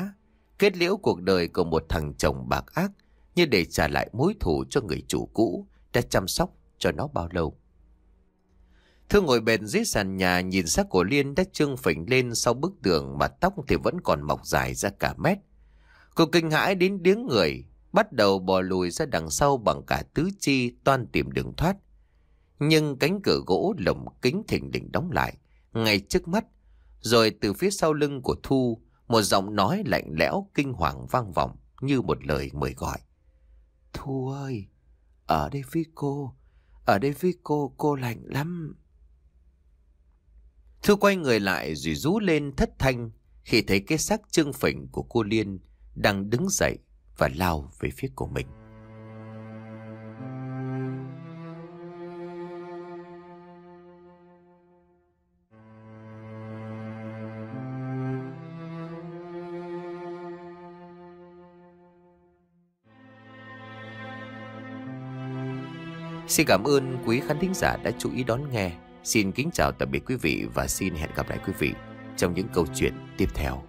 Kết liễu cuộc đời của một thằng chồng bạc ác như để trả lại mối thù cho người chủ cũ đã chăm sóc cho nó bao lâu. Thương ngồi bền dưới sàn nhà nhìn xác của Liên đã trương phình lên sau bức tường mà tóc thì vẫn còn mọc dài ra cả mét. Cô kinh hãi đến điếng người, bắt đầu bò lùi ra đằng sau bằng cả tứ chi toan tìm đường thoát. Nhưng cánh cửa gỗ lồng kính thỉnh lình đóng lại, ngay trước mắt, rồi từ phía sau lưng của Thu, một giọng nói lạnh lẽo kinh hoàng vang vọng như một lời mời gọi. Thu ơi, ở đây với cô, ở đây với cô, cô lạnh lắm. Thu quay người lại rồi rú lên thất thanh khi thấy cái xác trương phỉnh của cô Liên đang đứng dậy và lao về phía của mình. Xin cảm ơn quý khán thính giả đã chú ý đón nghe. Xin kính chào tạm biệt quý vị và xin hẹn gặp lại quý vị trong những câu chuyện tiếp theo.